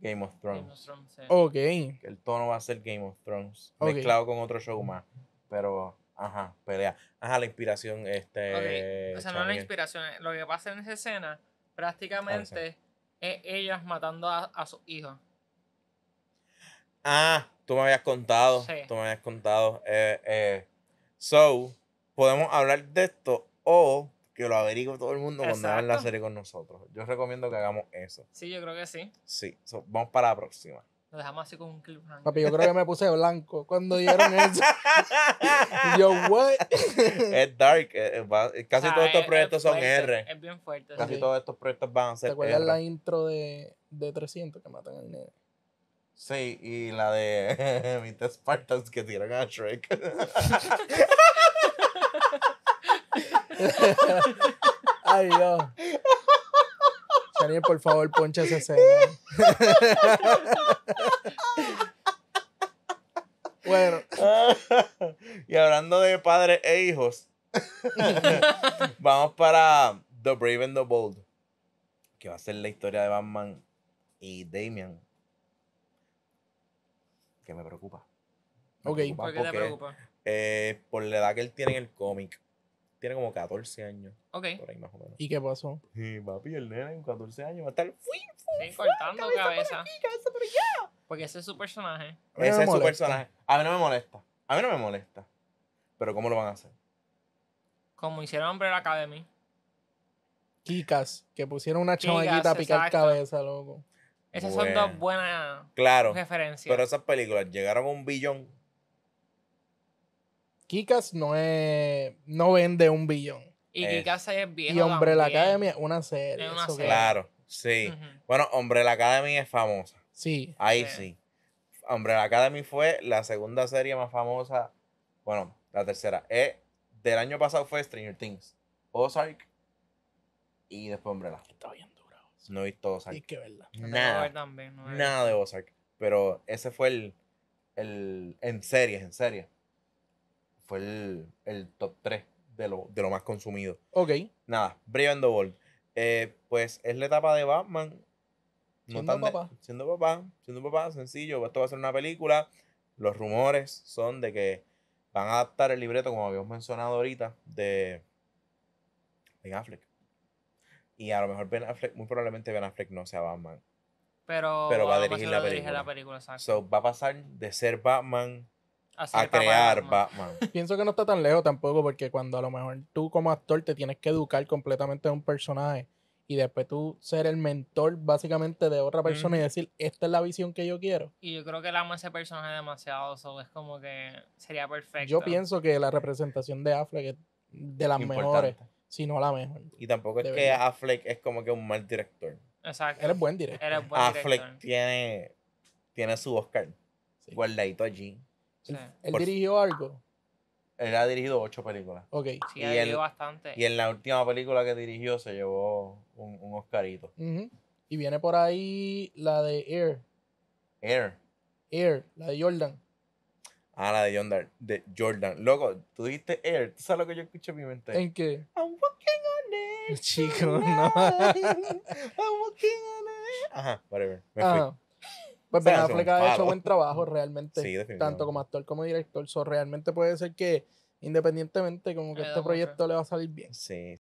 Game of Thrones. Ok. el tono va a ser Game of Thrones mezclado con otro show más, pero ajá, pelea. Ajá, la inspiración este o sea, no la inspiración, lo que pasa en esa escena prácticamente ah, es ellas matando a, a sus hijos. Ah, tú me habías contado. Tú me habías contado. Eh, eh, So, podemos hablar de esto o que lo averigüe todo el mundo cuando hagan la serie con nosotros. Yo recomiendo que hagamos eso. Sí, yo creo que sí. Sí, vamos para la próxima. Lo dejamos así con un clip. Papi, yo creo que me puse blanco cuando dieron eso. yo, what? es dark. Eh, eh, eh, casi ah, todos estos proyectos son R. Es bien fuerte. Casi todos estos proyectos van a ser ¿Te acuerdas la intro de, de 300 que matan al nene? Sí, y la de mis Spartans que tiran a Shrek. Ay, Dios. Daniel, por favor, poncha esa escena. bueno. y hablando de padres e hijos, vamos para The Brave and the Bold, que va a ser la historia de Batman y Damian. Que me preocupa. ok. ¿Por qué te preocupa? por la edad que él tiene en el cómic tiene como 14 años. Ok. Por ahí más o menos. ¿Y qué pasó? Sí, papi, el nena en 14 años va a estar. Fui, cortando cabeza. cabeza. por Porque ese es su personaje. ese es su personaje. A mí no me molesta. A mí no me molesta. Pero ¿cómo lo van a hacer? Como hicieron la Academy. Kikas, que pusieron una chamaquita a picar cabeza, loco. Esas son dos buenas claro, referencias. Pero esas películas llegaron a un billón Kikas no es. no vende un billón. Y Kikas es viejo. Y Hombre la Academia una serie. Claro, sí. Bueno, Hombre la Academia es famosa. Sí. Ahí sí. Hombre la Academia fue la segunda serie más famosa. Bueno, la tercera. del año pasado fue Stranger Things, Ozark y después la. Está bien dura. No he visto Ozark. Y que verdad. Nada, nada de Ozark. Pero ese fue el, el en series, en series fue el, top 3 de lo, más consumido. Ok. Nada, Brave and the eh, pues es la etapa de Batman. siendo, papá. siendo papá. Siendo papá, sencillo. Esto va a ser una película. Los rumores son de que van a adaptar el libreto, como habíamos mencionado ahorita, de Ben Affleck. Y a lo mejor Ben Affleck, muy probablemente Ben Affleck no sea Batman. Pero, va a dirigir la película. va a pasar de ser Batman a crear Batman. Pienso que no está tan lejos tampoco, porque cuando a lo mejor tú como actor te tienes que educar completamente a un personaje y después tú ser el mentor básicamente de otra persona y decir, esta es la visión que yo quiero. Y yo creo que él ama ese personaje demasiado, es como que sería perfecto. Yo pienso que la representación de Affleck es de las mejores, si no la mejor. Y tampoco es que Affleck es como que un mal director. Exacto. Él es buen director. Affleck tiene, tiene su Oscar guardadito allí. ¿Él dirigió algo? Él ha dirigido ocho películas. Ok. Sí, Y ha bastante. Y en la última película que dirigió se llevó un, un Oscarito. Y viene por ahí la de Air. Air. Air, la de Jordan. Ah, la de Jordan, de Jordan. Loco, tú dijiste Air. ¿Tú sabes lo que yo escuché en mi mente? ¿En qué? I'm walking on air. Chico, no. I'm walking on air. Ajá, whatever. Me pues Ben Affleck ha hecho buen trabajo realmente, tanto como actor como director. eso realmente puede ser que independientemente como que este proyecto le va a salir bien. Sí.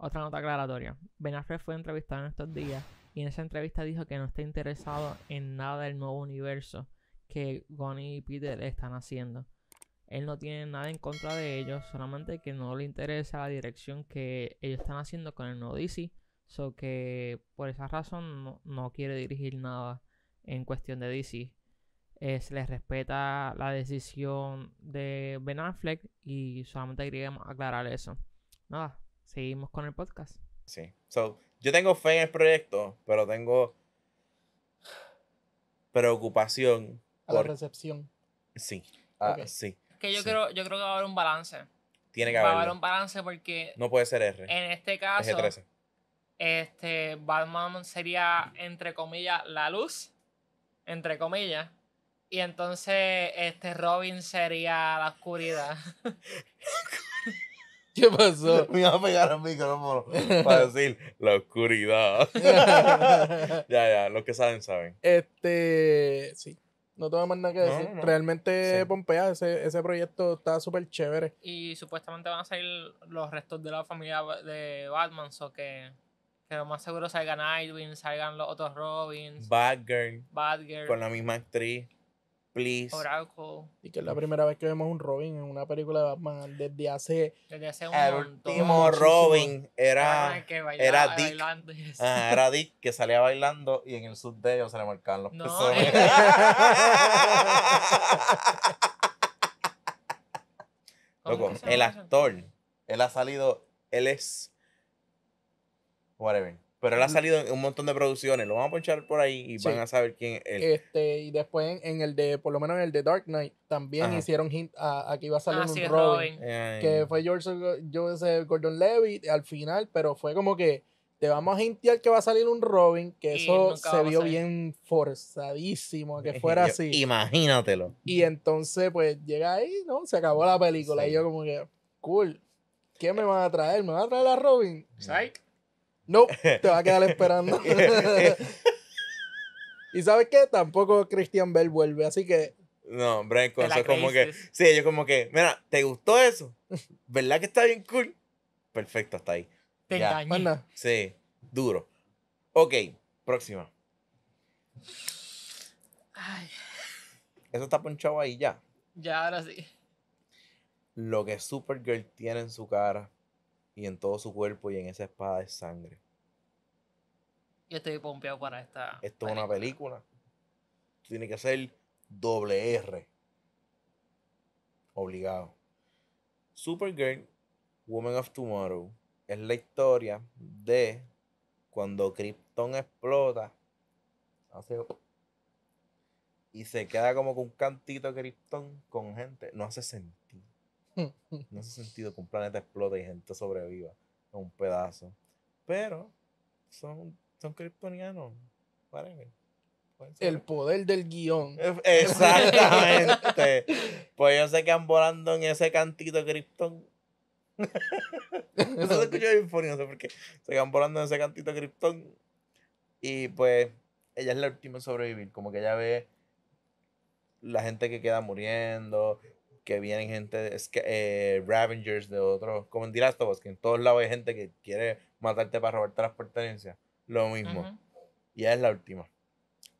Otra nota aclaratoria. Ben Affleck fue entrevistado en estos días y en esa entrevista dijo que no está interesado en nada del nuevo universo que Bonnie y Peter están haciendo. Él no tiene nada en contra de ellos, solamente que no le interesa la dirección que ellos están haciendo con el nuevo DC So que por esa razón no, quiere dirigir nada en cuestión de DC. Eh, se les respeta la decisión de Ben Affleck y solamente queríamos aclarar eso. Nada, seguimos con el podcast. Sí. yo tengo fe en el proyecto, pero tengo preocupación. A por... la recepción. Sí. Ah, sí. Que yo, Creo, yo creo que va a haber un balance. Tiene que haber. a haber un balance porque. No puede ser R. En este caso. Este, Batman sería, entre comillas, la luz, entre comillas. Y entonces, este, Robin sería la oscuridad. ¿Qué pasó? Me iba a pegar el micrófono para decir la oscuridad. ya, ya, los que saben, saben. Este, sí. No tengo más nada que decir. Realmente, Pompea, ese, proyecto está súper chévere. Y supuestamente van a salir los restos de la familia de Batman, o so que que lo más seguro salgan Nightwing, salgan los otros Robins. Bad Girl. Con la misma actriz. Please. Oracle. Y que es la primera vez que vemos un Robin en una película de Batman desde hace. Desde hace un El último Robin era. Ah, era Dick. Ah, era Dick que salía bailando y en el sud de ellos se le marcaban los no, eh. el actor, él ha salido. Él es whatever. Pero él ha salido en un montón de producciones. Lo van a ponchar por ahí y van a saber quién es él. Este, y después en, el de, por lo menos en el de Dark Knight, también hicieron hint a, que iba a salir ah, un Robin. que fue George, eh, Gordon Levy al final, pero fue como que te vamos a hintear que va a salir un Robin, que eso se vio bien forzadísimo que fuera así. Imagínatelo. Y entonces, pues llega ahí, ¿no? Se acabó la película. Y yo, como que, cool. ¿Qué me van a traer? ¿Me van a traer a Robin? no, te va a quedar esperando. y sabes qué, tampoco Christian Bell vuelve, así que... No, eso es como que... Sí, yo como que, mira, ¿te gustó eso? ¿Verdad que está bien cool? Perfecto, hasta ahí. Te pues Sí, duro. Ok, próxima. Ay. Eso está ponchado ahí ya. Ya, ahora sí. Lo que Supergirl tiene en su cara y en todo su cuerpo y en esa espada de sangre. Yo estoy pompeado para esta. Esto es una película. Tiene que ser doble R. Obligado. Supergirl, Woman of Tomorrow, es la historia de cuando Krypton explota y se queda como con un cantito Krypton con gente. No hace sentido. No hace sentido que un planeta explote y gente sobreviva en un pedazo. Pero son, son El poder del guión. Exactamente. pues ellos se quedan volando en ese cantito de Krypton. Eso se escucha, bien funny, no sé por qué. Se quedan volando en ese cantito de Krypton. Y pues ella es la última en sobrevivir. Como que ella ve la gente que queda muriendo, que vienen gente, es que, eh, Ravengers de otros, como en Last que en todos lados hay gente que quiere matarte para robarte las pertenencias. Lo mismo. Y es la última.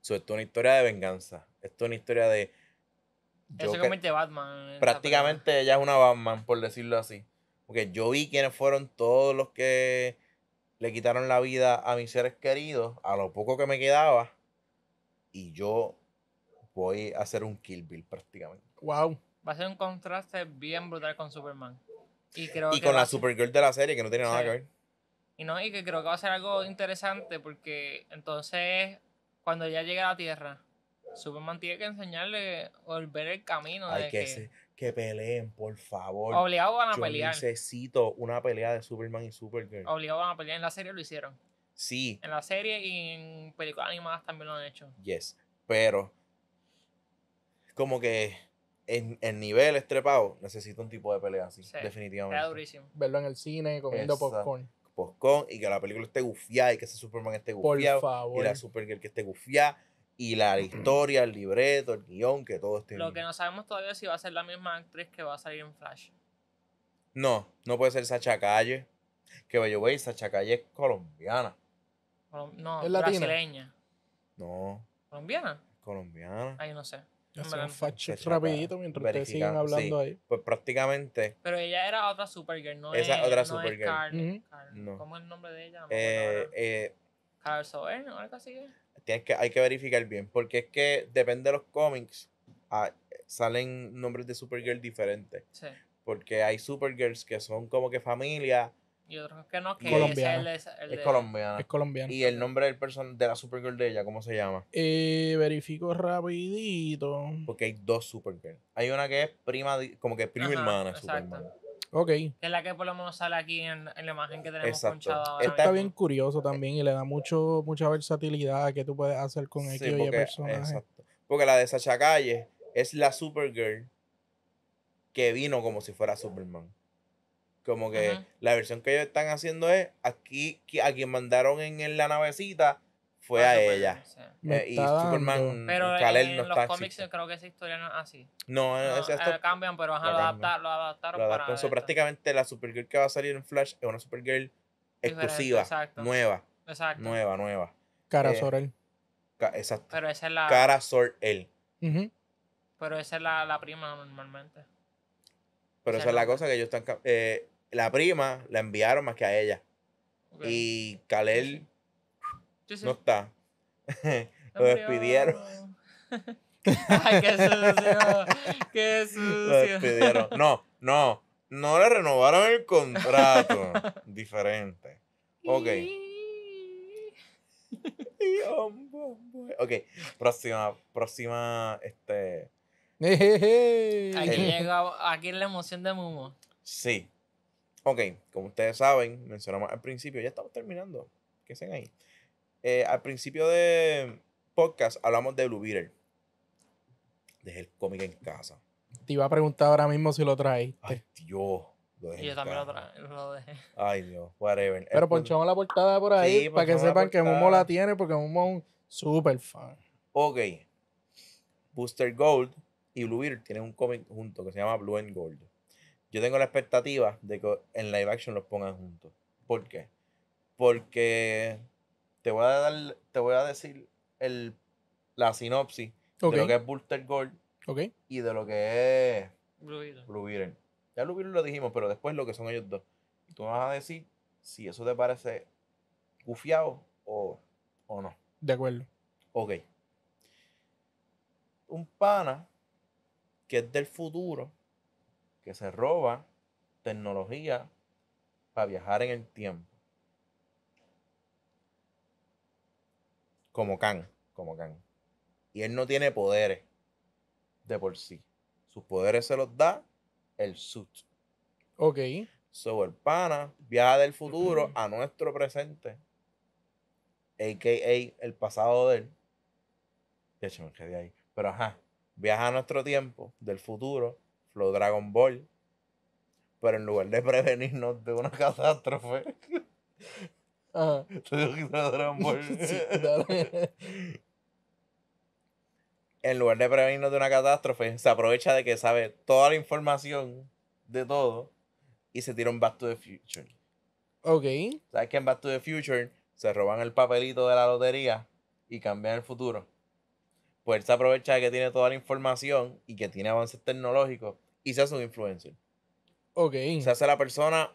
So, esto es una historia de venganza. Esto es una historia de. Batman. Prácticamente ella es una Batman, por decirlo así. Porque yo vi quiénes fueron todos los que le quitaron la vida a mis seres queridos, a lo poco que me quedaba. Y yo voy a hacer un Kill Bill prácticamente. ¡Wow! va a ser un contraste bien brutal con Superman. Y, creo con la Supergirl de la serie, que no tiene nada que ver. Y, no, y que creo que va a ser algo interesante porque entonces cuando ella llegue a la Tierra, Superman tiene que enseñarle volver el camino. de que, que, peleen, por favor. Obligado van a pelear. Necesito una pelea de Superman y Supergirl. Obligado van a pelear. En la serie lo hicieron. Sí. En la serie y en películas animadas también lo han hecho. Yes. Pero, como que en, nivel estrepado, necesita un tipo de pelea así, definitivamente. durísimo. Verlo en el cine comiendo popcorn. y que la película esté gufiada y que ese Superman esté gufiado. Y la Supergirl que esté gufiada. Y la historia, el libreto, el guión, que todo esté. Lo que no sabemos todavía es si va a ser la misma actriz que va a salir en Flash. No, no puede ser Sacha Calle. Que Bello güey, Sacha Calle es colombiana. No, ¿Es brasileña. No. ¿Colombiana? Colombiana. Ay, no sé. Hacemos fact check rapidito mientras ustedes sigan hablando ahí. Pues prácticamente. Pero ella era otra Supergirl, ¿no? Esa es, otra no Supergirl. Es ¿Cómo es el nombre de ella? No eh, eh, Carl Sober, ¿no? Algo así Tienes que, hay que verificar bien, porque es que depende de los cómics, ah, salen nombres de Supergirl diferentes. Sí. Porque hay Supergirls que son como que familia, y otro que no, que es, el, colombiana. Es colombiana. Y el nombre del de la Supergirl de ella, ¿cómo se llama? Eh, verifico rapidito. Porque hay dos supergirls Hay una que es prima, como que es prima hermana exacto Ok. es la que por lo menos sale aquí en, la imagen que tenemos Exacto. Está bien curioso también y le da mucho mucha versatilidad que tú puedes hacer con X sí, Exacto. Porque la de Sacha Calle es la Supergirl que vino como si fuera Superman. Como que la versión que ellos están haciendo es aquí a quien mandaron en, en la navecita fue a pues, ella. Eh, y Superman pero en, no en los cómics creo que esa historia no es así. No, no es eh, esto, cambian, pero van lo, lo, adaptaron, para prácticamente la Supergirl que va a salir en Flash es una Supergirl exclusiva, exacto. nueva. Exacto. Nueva, nueva. Cara eh, Sorel. exacto. Pero esa es la Cara Sorel. el Pero esa es la, la prima normalmente. Pero esa, es la cosa que ellos están eh, la prima la enviaron más que a ella. Y Kalel no está. Lo despidieron. Ay, qué sucio. Qué sucio. Lo despidieron. No, no. No le renovaron el contrato. Diferente. Ok. ok, próxima, próxima, este. Aquí, llega, aquí es la emoción de Momo. Sí, Ok, como ustedes saben, mencionamos al principio, ya estamos terminando. ¿Qué hacen ahí? Eh, al principio de podcast hablamos de Blue Beetle. Dejé el cómic en casa. Te iba a preguntar ahora mismo si lo trae. Ay, Dios. y yo también lo lo, lo dejé. Ay, Dios, whatever. Pero ponchamos la portada por ahí para que sepan que Mumo la tiene, porque Mumo es un super fan. Ok. Booster Gold y Blue Beetle tienen un cómic junto que se llama Blue and Gold yo tengo la expectativa de que en live action los pongan juntos. ¿Por qué? Porque te voy a dar, te voy a decir el, la sinopsis de lo que es Buster Gold y de lo que es Blue Ya Blue lo dijimos, pero después lo que son ellos dos. Tú me vas a decir si eso te parece gufiado o, o no. De acuerdo. Ok. Un pana que es del futuro que se roba tecnología para viajar en el tiempo. Como Khan, como Khan. Y él no tiene poderes de por sí. Sus poderes se los da el suit. Ok. sobre el viaja del futuro a nuestro presente, a.k.a. el pasado de él. hecho, me quedé ahí. Pero ajá, viaja a nuestro tiempo, del futuro, Flow Dragon Ball. Pero en lugar de prevenirnos de una catástrofe, en lugar de prevenirnos de una catástrofe, se aprovecha de que sabe toda la información de todo y se tira un Back to the Future. Ok. ¿Sabes que en Back to Future se roban el papelito de la lotería y cambian el futuro? se aprovecha de que tiene toda la información y que tiene avances tecnológicos y se hace un influencer. Ok. Se hace la persona,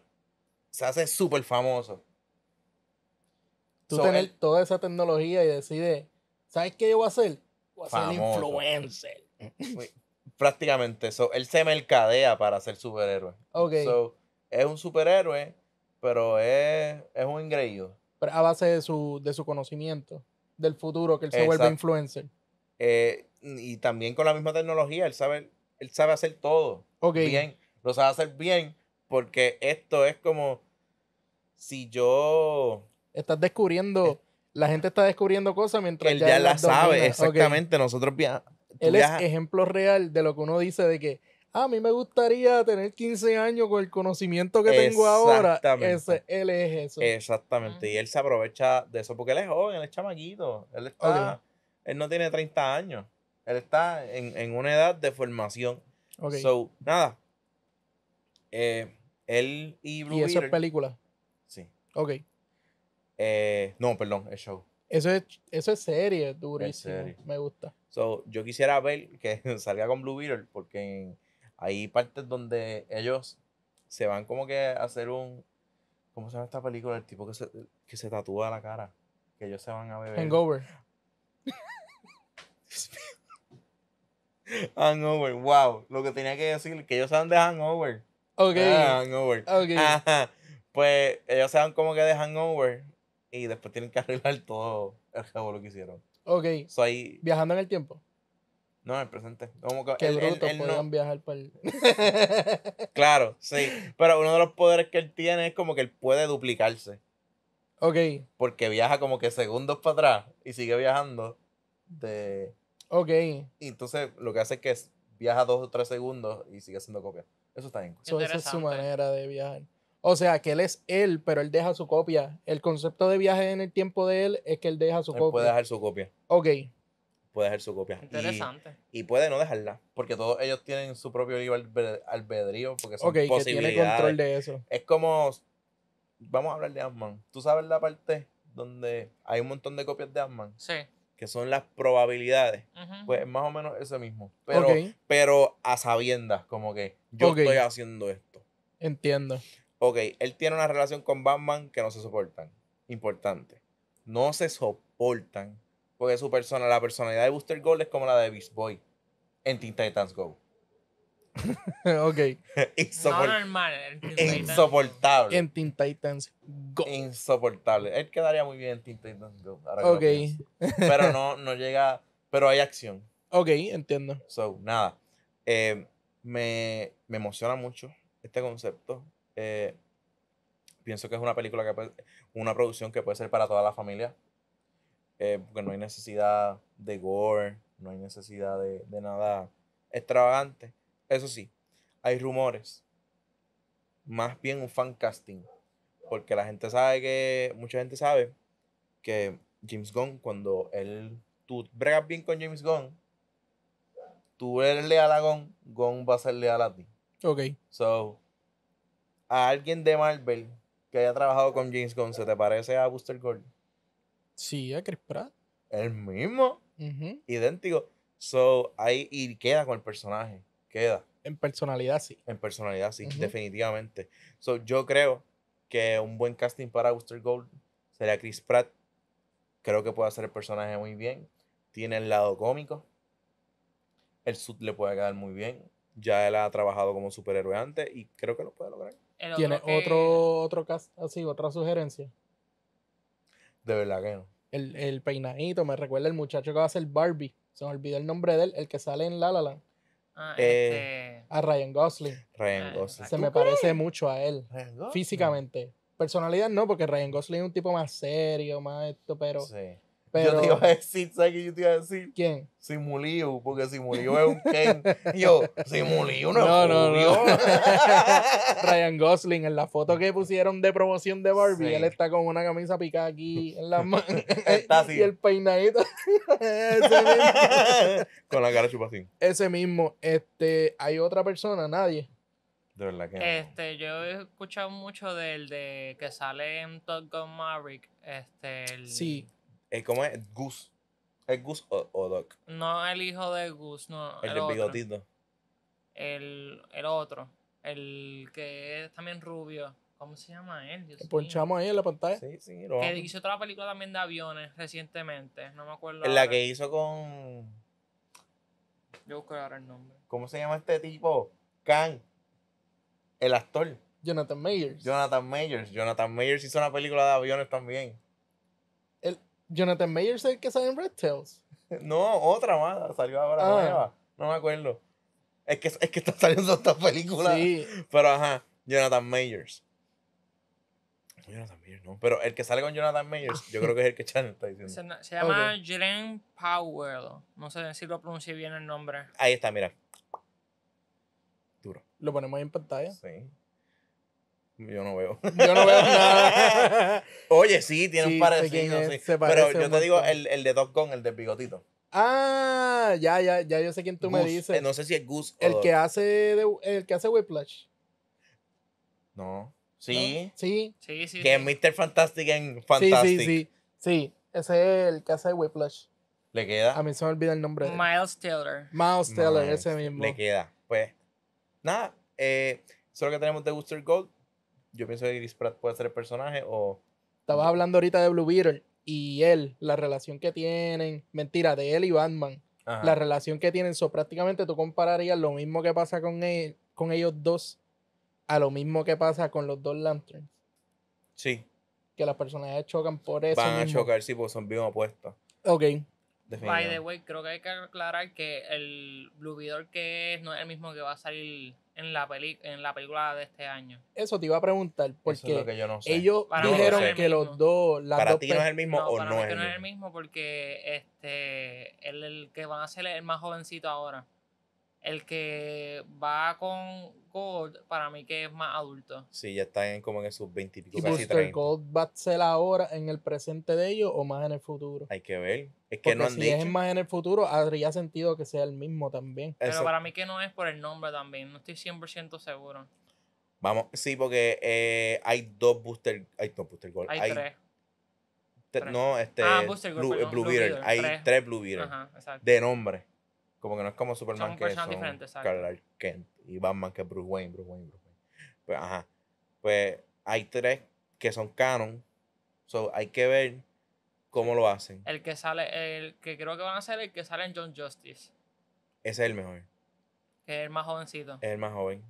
se hace súper famoso. Tú tienes toda esa tecnología y decide, ¿sabes qué yo voy a hacer? Voy a ser un influencer. Pues, prácticamente eso. Él se mercadea para ser superhéroe. Ok. es un superhéroe, pero es, es un engreído. a base de su, de su conocimiento, del futuro, que él se vuelva vuelve influencer. Eh, y también con la misma tecnología, él sabe, él sabe hacer todo bien. Lo sabe hacer bien porque esto es como si yo... Estás descubriendo, eh, la gente está descubriendo cosas mientras... Él ya, la sabe, exactamente. Nosotros viajamos. Él es ejemplo real de lo que uno dice de que ah, a mí me gustaría tener 15 años con el conocimiento que tengo ahora. Ese, él es eso. Exactamente. Y él se aprovecha de eso porque él es joven, él es chamaquito. Él está él no tiene 30 años. Él está en, una edad de formación. Okay. So, nada. Eh, él y Blue ¿Y eso es película? Sí. Ok. Eh, no, perdón, es show. Eso es, eso es serie, durísimo. Me gusta. So, yo quisiera ver que salga con Blue Beetle porque hay partes donde ellos se van como que a hacer un... ¿Cómo se llama esta película? El tipo que se, que se tatúa la cara. Que ellos se van a beber. Hangover hangover, ah, wow. Lo que tenía que decir, que ellos saben de hangover. Ok. Ah, pues ellos saben como que de hangover y después tienen que arreglar todo el lo que hicieron. Ok. Viajando en el tiempo. No, en el presente. que Qué viajar para claro, sí. Pero uno de los poderes que él tiene es como que él puede duplicarse. Ok. Porque viaja como que segundos para atrás y sigue viajando de... Ok. Y entonces lo que hace es que viaja dos o tres segundos y sigue haciendo copia. Eso está bien. Eso esa es su manera de viajar. O sea, que él es él, pero él deja su copia. El concepto de viaje en el tiempo de él es que él deja su él copia. Puede dejar su copia. Ok. Puede dejar su copia. Interesante. Y, puede no dejarla, porque todos ellos tienen su propio libre albedrío, porque son posibilidades. Que tiene control de eso. Es como Vamos a hablar de Ant-Man. ¿Tú sabes la parte donde hay un montón de copias de Ant-Man? Sí. Que son las probabilidades. Pues más o menos eso mismo. Pero, pero a sabiendas, como que yo estoy haciendo esto. Entiendo. Ok, él tiene una relación con Batman que no se soportan. Importante. No se soportan. Porque su persona, la personalidad de Booster Gold es como la de Beast Boy en Teen Titans Go. ok. Insoportable. En Teen Insoportable. Él quedaría muy bien en Teen Titans ok. pero no, no llega. Pero hay acción. Ok, entiendo. So, nada. Eh, me, emociona mucho este concepto. Eh, pienso que es una película que una producción que puede ser para toda la familia. Eh, porque no hay necesidad de gore, no hay necesidad de, de nada extravagante eso sí, hay rumores. Más bien un fan casting. Porque la gente sabe que. Mucha gente sabe que James Gunn, cuando él. Tú bregas bien con James Gunn. Tú eres leal a Gunn. Gunn va a ser leal a ti. Ok. So. A alguien de Marvel que haya trabajado con James Gunn, ¿se te parece a Booster Gold? Sí, a Chris Pratt. El mismo. Idéntico. So, ahí y queda con el personaje queda. En personalidad sí. En personalidad sí, definitivamente. yo creo que un buen casting para Auster Gold sería Chris Pratt. Creo que puede hacer el personaje muy bien. Tiene el lado cómico. El suit le puede quedar muy bien. Ya él ha trabajado como superhéroe antes y creo que lo puede lograr. ¿Tiene otro, otro cast así, otra sugerencia? De verdad que no. El, el peinadito me recuerda el muchacho que va a ser Barbie. Se me olvidó el nombre de él, el que sale en La La Land. Ah, eh, este a Ryan Gosling. Ah, Gosling. Se me parece mucho a él. Físicamente. Personalidad no, porque Ryan Gosling es un tipo más serio, más esto, pero yo te iba a decir, ¿sabes qué yo te iba a decir? ¿Quién? Simulio, porque Simulio es un Ken. yo, Simulio no, no No, Ryan Gosling, en la foto que pusieron de promoción de Barbie, él está con una camisa picada aquí en la mano está así. Y el peinadito. con la cara chupacín. Ese mismo. Este, hay otra persona, nadie. De verdad que no. Este, yo he escuchado mucho del de que sale en Top Gun Maverick. Este, el... Sí, eh, ¿Cómo es? ¿Gus? ¿Es Gus o, o Doc? No, el hijo de Gus. no. El, de bigotito. El, el otro. El que es también rubio. ¿Cómo se llama él? Dios ponchamos ahí en la pantalla. Sí, sí, lo Que hizo otra película también de aviones recientemente. No me acuerdo. En la que hizo con. Yo busco ahora el nombre. ¿Cómo se llama este tipo? Khan. El actor. Jonathan Mayers. Jonathan Mayers. Jonathan Mayers hizo una película de aviones también. Jonathan Mayers es el que sale en Red Tails. No, otra más, salió ahora ah. nueva. No me acuerdo. Es que, es que está saliendo esta película. Sí. Pero ajá, Jonathan Mayers. Jonathan Mayers, no. Pero el que sale con Jonathan Mayers, yo creo que es el que Chan está diciendo. Se, llama okay. Powell. No sé si lo pronuncié bien el nombre. Ahí está, mira. Duro. ¿Lo ponemos ahí en pantalla? Sí. Yo no veo. Yo no veo nada. Oye, sí, tiene un parecido. sí. Pero yo te digo el, el, de Doc Gun, el de bigotito. Ah, ya, ya, ya yo sé quién tú me dices. Eh, no sé si es Goose el que hace el que hace Whiplash. No. Sí. Sí. Sí, sí. Que es Mr. Fantastic en Fantastic. Sí, sí, sí. ese es el que hace Whiplash. Le queda. A mí se me olvida el nombre. Miles Taylor. Miles Taylor, ese mismo. Le queda. Pues, nada. Eh, solo que tenemos de Booster Gold yo pienso que Chris puede ser el personaje o... Estabas hablando ahorita de Blue Beetle y él, la relación que tienen, mentira, de él y Batman, la relación que tienen, so prácticamente tú compararías lo mismo que pasa con, él, e, con ellos dos a lo mismo que pasa con los dos Lanterns. Sí. Que las personajes chocan por eso. Van a chocar, sí, porque son bien opuestos Ok. By the way, creo que hay que aclarar que el Blue que es no es el mismo que va a salir en la, en la película de este año. Eso te iba a preguntar, porque ellos dijeron que los dos... para ti no es el mismo o que no es el mismo. porque este, el, el que van a ser el más jovencito ahora. El que va con Gold, para mí que es más adulto. Sí, ya está en, como en esos 20 y pico, ¿Y casi 30. Gold va a ser ahora en el presente de ellos o más en el futuro? Hay que ver. Es que Porque no han si es más en el futuro, habría sentido que sea el mismo también. Pero para mí que no es por el nombre también. No estoy 100% seguro. Vamos, sí, porque eh, hay dos booster, hay dos booster gold. Hay, tres. No, este. Ah, booster gold, Blue, Hay tres, tres Ajá, exacto. De nombre. Como que no es como Superman que son Clark Kent y Batman que Bruce Wayne, Bruce Wayne, Bruce Wayne. Pues, ajá. Pues hay tres que son canon. So, hay que ver cómo lo hacen. El que sale, el que creo que van a ser el que sale en John Justice. Ese es el mejor. es el más jovencito. Es el más joven.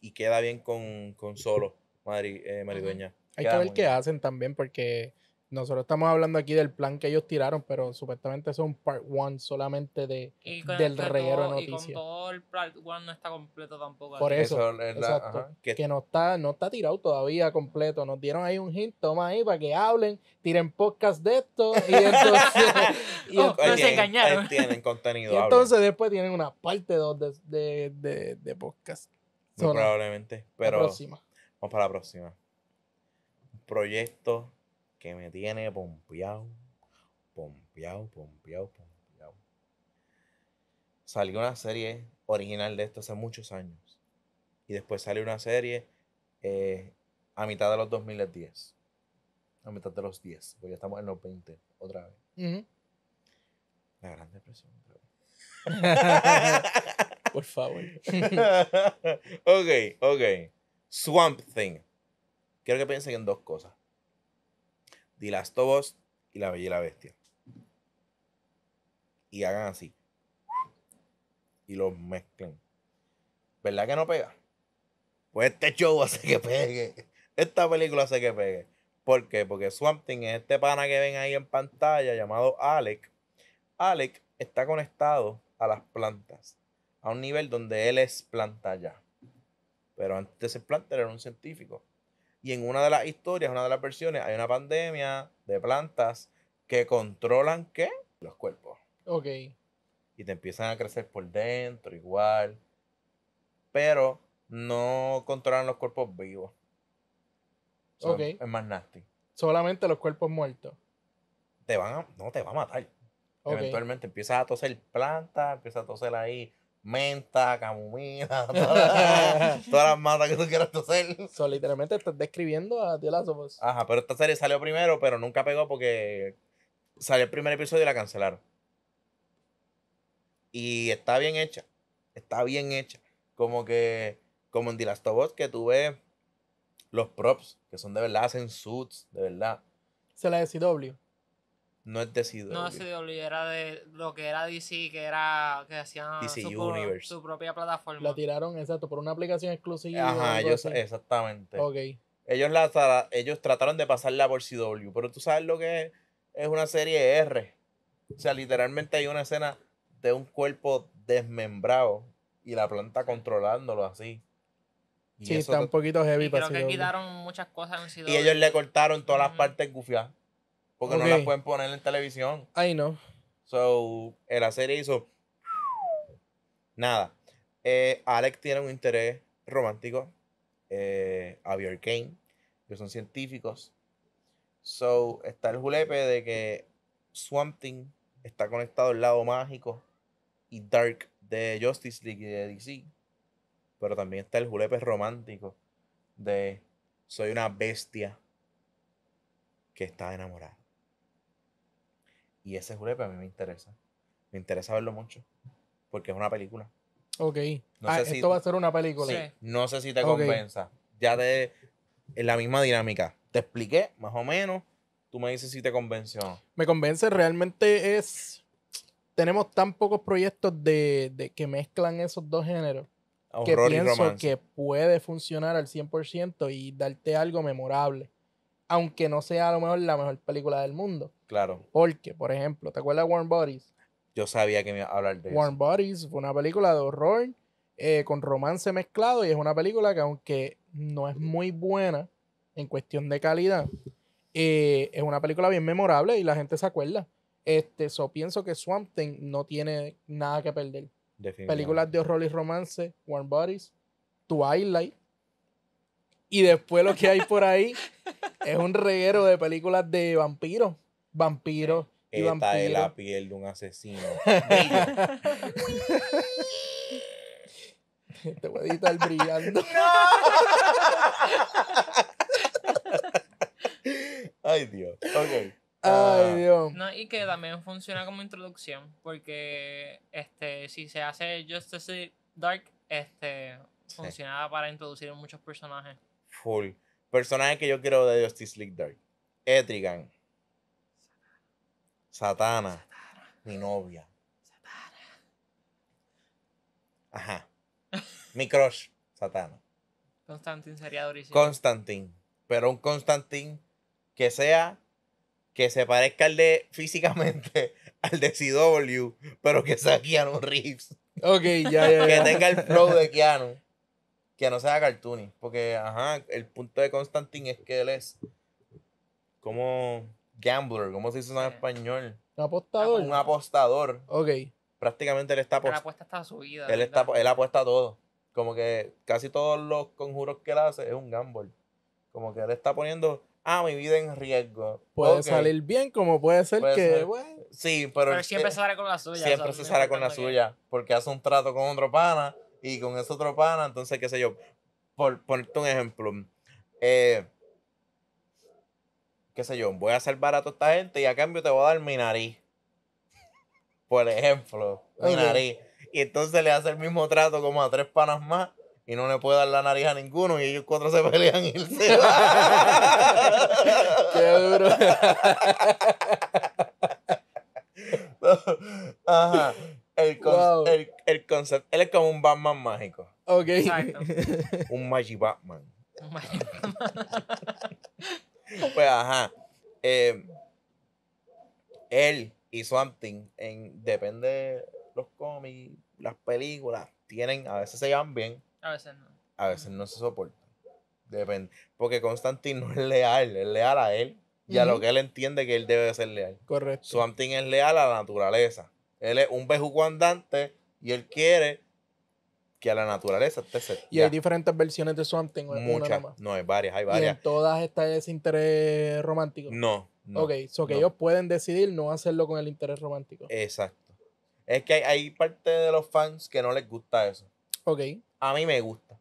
Y, queda bien con, con Solo, eh, Maridueña. Hay que ver qué hacen también, porque nosotros estamos hablando aquí del plan que ellos tiraron, pero supuestamente es un part one solamente de, del reguero de noticias. Y con todo el part one no está completo tampoco. Por eso, que, no está no está tirado todavía completo. Nos dieron ahí un hint, toma ahí para que hablen, tiren podcast de esto y entonces... y oh, entonces se engañaron. y entonces después tienen una parte 2 de, de, podcast. probablemente, pero... La Vamos para la próxima. Proyecto que me tiene pompeado, pompeado, pompeado, pompeado. Salió una serie original de esto hace muchos años. Y después salió una serie eh, a mitad de los 2010. A mitad de los 10, porque ya estamos en los 20 otra vez. La Gran Depresión Por favor. ok, ok. Swamp Thing. Quiero que piensen en dos cosas. The Last y La Bella y la Bestia. Y hagan así. Y los mezclen. ¿Verdad que no pega? Pues este show hace que pegue. Esta película hace que pegue. ¿Por qué? Porque Swamp Thing es este pana que ven ahí en pantalla llamado Alec. Alec está conectado a las plantas. A un nivel donde él es planta ya. Pero antes de ser planta era un científico. Y en una de las historias, una de las versiones, hay una pandemia de plantas que controlan qué? Los cuerpos. Ok. Y te empiezan a crecer por dentro igual. Pero no controlan los cuerpos vivos. ok. Es más nasty. Solamente los cuerpos muertos. Te van no te va a matar. Eventualmente empiezas a toser plantas, empiezas a toser ahí menta, camomila, todas, las matas que tú quieras hacer literalmente estás describiendo a The Last of Us. Ajá, pero esta serie salió primero, pero nunca pegó porque salió el primer episodio y la cancelaron. Y está bien hecha. Está bien hecha. Como que, como en The Last of Us, que tú ves los props, que son de verdad, hacen suits, de verdad. Se la de CW. No es de CW. No es CW, era de lo que era DC, que era que hacían DC su, propia plataforma. La tiraron, exacto, por una aplicación exclusiva. Ajá, ellos, exactamente. Ok. Ellos, la, ellos trataron de pasarla por CW, pero tú sabes lo que es, es una serie R. O sea, literalmente hay una escena de un cuerpo desmembrado y la planta controlándolo así. sí, está un poquito heavy Pero que quitaron muchas cosas en CW. Y ellos le cortaron todas las partes gufiadas. Porque no la pueden poner en televisión. Ay, no. So, el eh, hacer hizo. Nada. Eh, Alex tiene un interés romántico. Eh, Javier Kane, que son científicos. So, está el julepe de que Swamp está conectado al lado mágico y dark de Justice League de DC. Pero también está el julepe romántico de soy una bestia que está enamorada. Y ese julepe a mí me interesa. Me interesa verlo mucho. Porque es una película. Ok. Ah, esto va a ser una película. No sé si te convenza. Ya de En la misma dinámica. Te expliqué, más o menos. Tú me dices si te convence Me convence, realmente es. Tenemos tan pocos proyectos de, que mezclan esos dos géneros que pienso que puede funcionar al 100% y darte algo memorable. Aunque no sea a lo mejor la mejor película del mundo. Claro. Porque, por ejemplo, ¿te acuerdas de Warm Bodies? Yo sabía que me iba a hablar de Warm eso. Warm Bodies fue una película de horror eh, con romance mezclado y es una película que aunque no es muy buena en cuestión de calidad, eh, es una película bien memorable y la gente se acuerda. Este, pienso que Swamp Thing no tiene nada que perder. Películas de horror y romance, Warm Bodies, Twilight. Y después lo que hay por ahí es un reguero de películas de vampiros. Vampiro Y Esta es la piel de un asesino. Te voy a editar brillando. ¡No! Ay, Dios. Ok. Ay, ah. Dios. No, y que también funciona como introducción, porque este, si se hace Justice League Dark, este, funcionaba para introducir muchos personajes. Full. Personaje que yo quiero de Justice League Dark. Etrigan. Satana, mi novia. Satana. Ajá. mi crush, Satana. Constantin sería durísimo. Constantin. Pero un Constantin que sea, que se parezca al físicamente al de CW, pero que sea Keanu Reeves. Ok, ya, ya, Que tenga el flow de Keanu. Que no sea cartoony. Porque, ajá, el punto de Constantin es que él es como gambler, ¿cómo se dice en español? Un apostador. Un apostador. Ok. Prácticamente él está apostando. Él apuesta a su vida. Él, está, él apuesta todo. Como que casi todos los conjuros que él hace es un gamble. Como que él está poniendo ah, mi vida en riesgo. Puede salir bien, como puede ser que. Sí, pero. Pero siempre eh, con la suya. Siempre se sale con la suya. Porque hace un trato con otro pana y con ese otro pana, entonces, qué sé yo. Por ponerte un ejemplo. Eh, qué sé yo, voy a hacer barato a esta gente y a cambio te voy a dar mi nariz. Por ejemplo, mi nariz. Y entonces le hace el mismo trato como a tres panas más y no le puede dar la nariz a ninguno y ellos cuatro se pelean y el Qué duro. Ajá. El, concepto. Él es como un Batman mágico. Ok. Exacto. Un Un Magic Batman. Pues ajá. Em, él y Something, en, depende los cómics, las películas, tienen, a veces se llevan bien. A veces no. A veces no se soportan. Depende. Porque Constantine no es leal, es leal a él y a lo que él entiende que él debe ser leal. Correcto. Something es leal a la naturaleza. Él es un bejuco andante y él quiere que a la naturaleza esté Y hay diferentes versiones de Swamp Thing. Muchas. no, hay varias, hay varias. ¿Y todas está ese interés romántico? No. ok, so que ellos pueden decidir no hacerlo con el interés romántico. Exacto. Es que hay, parte de los fans que no les gusta eso. Ok. A mí me gusta.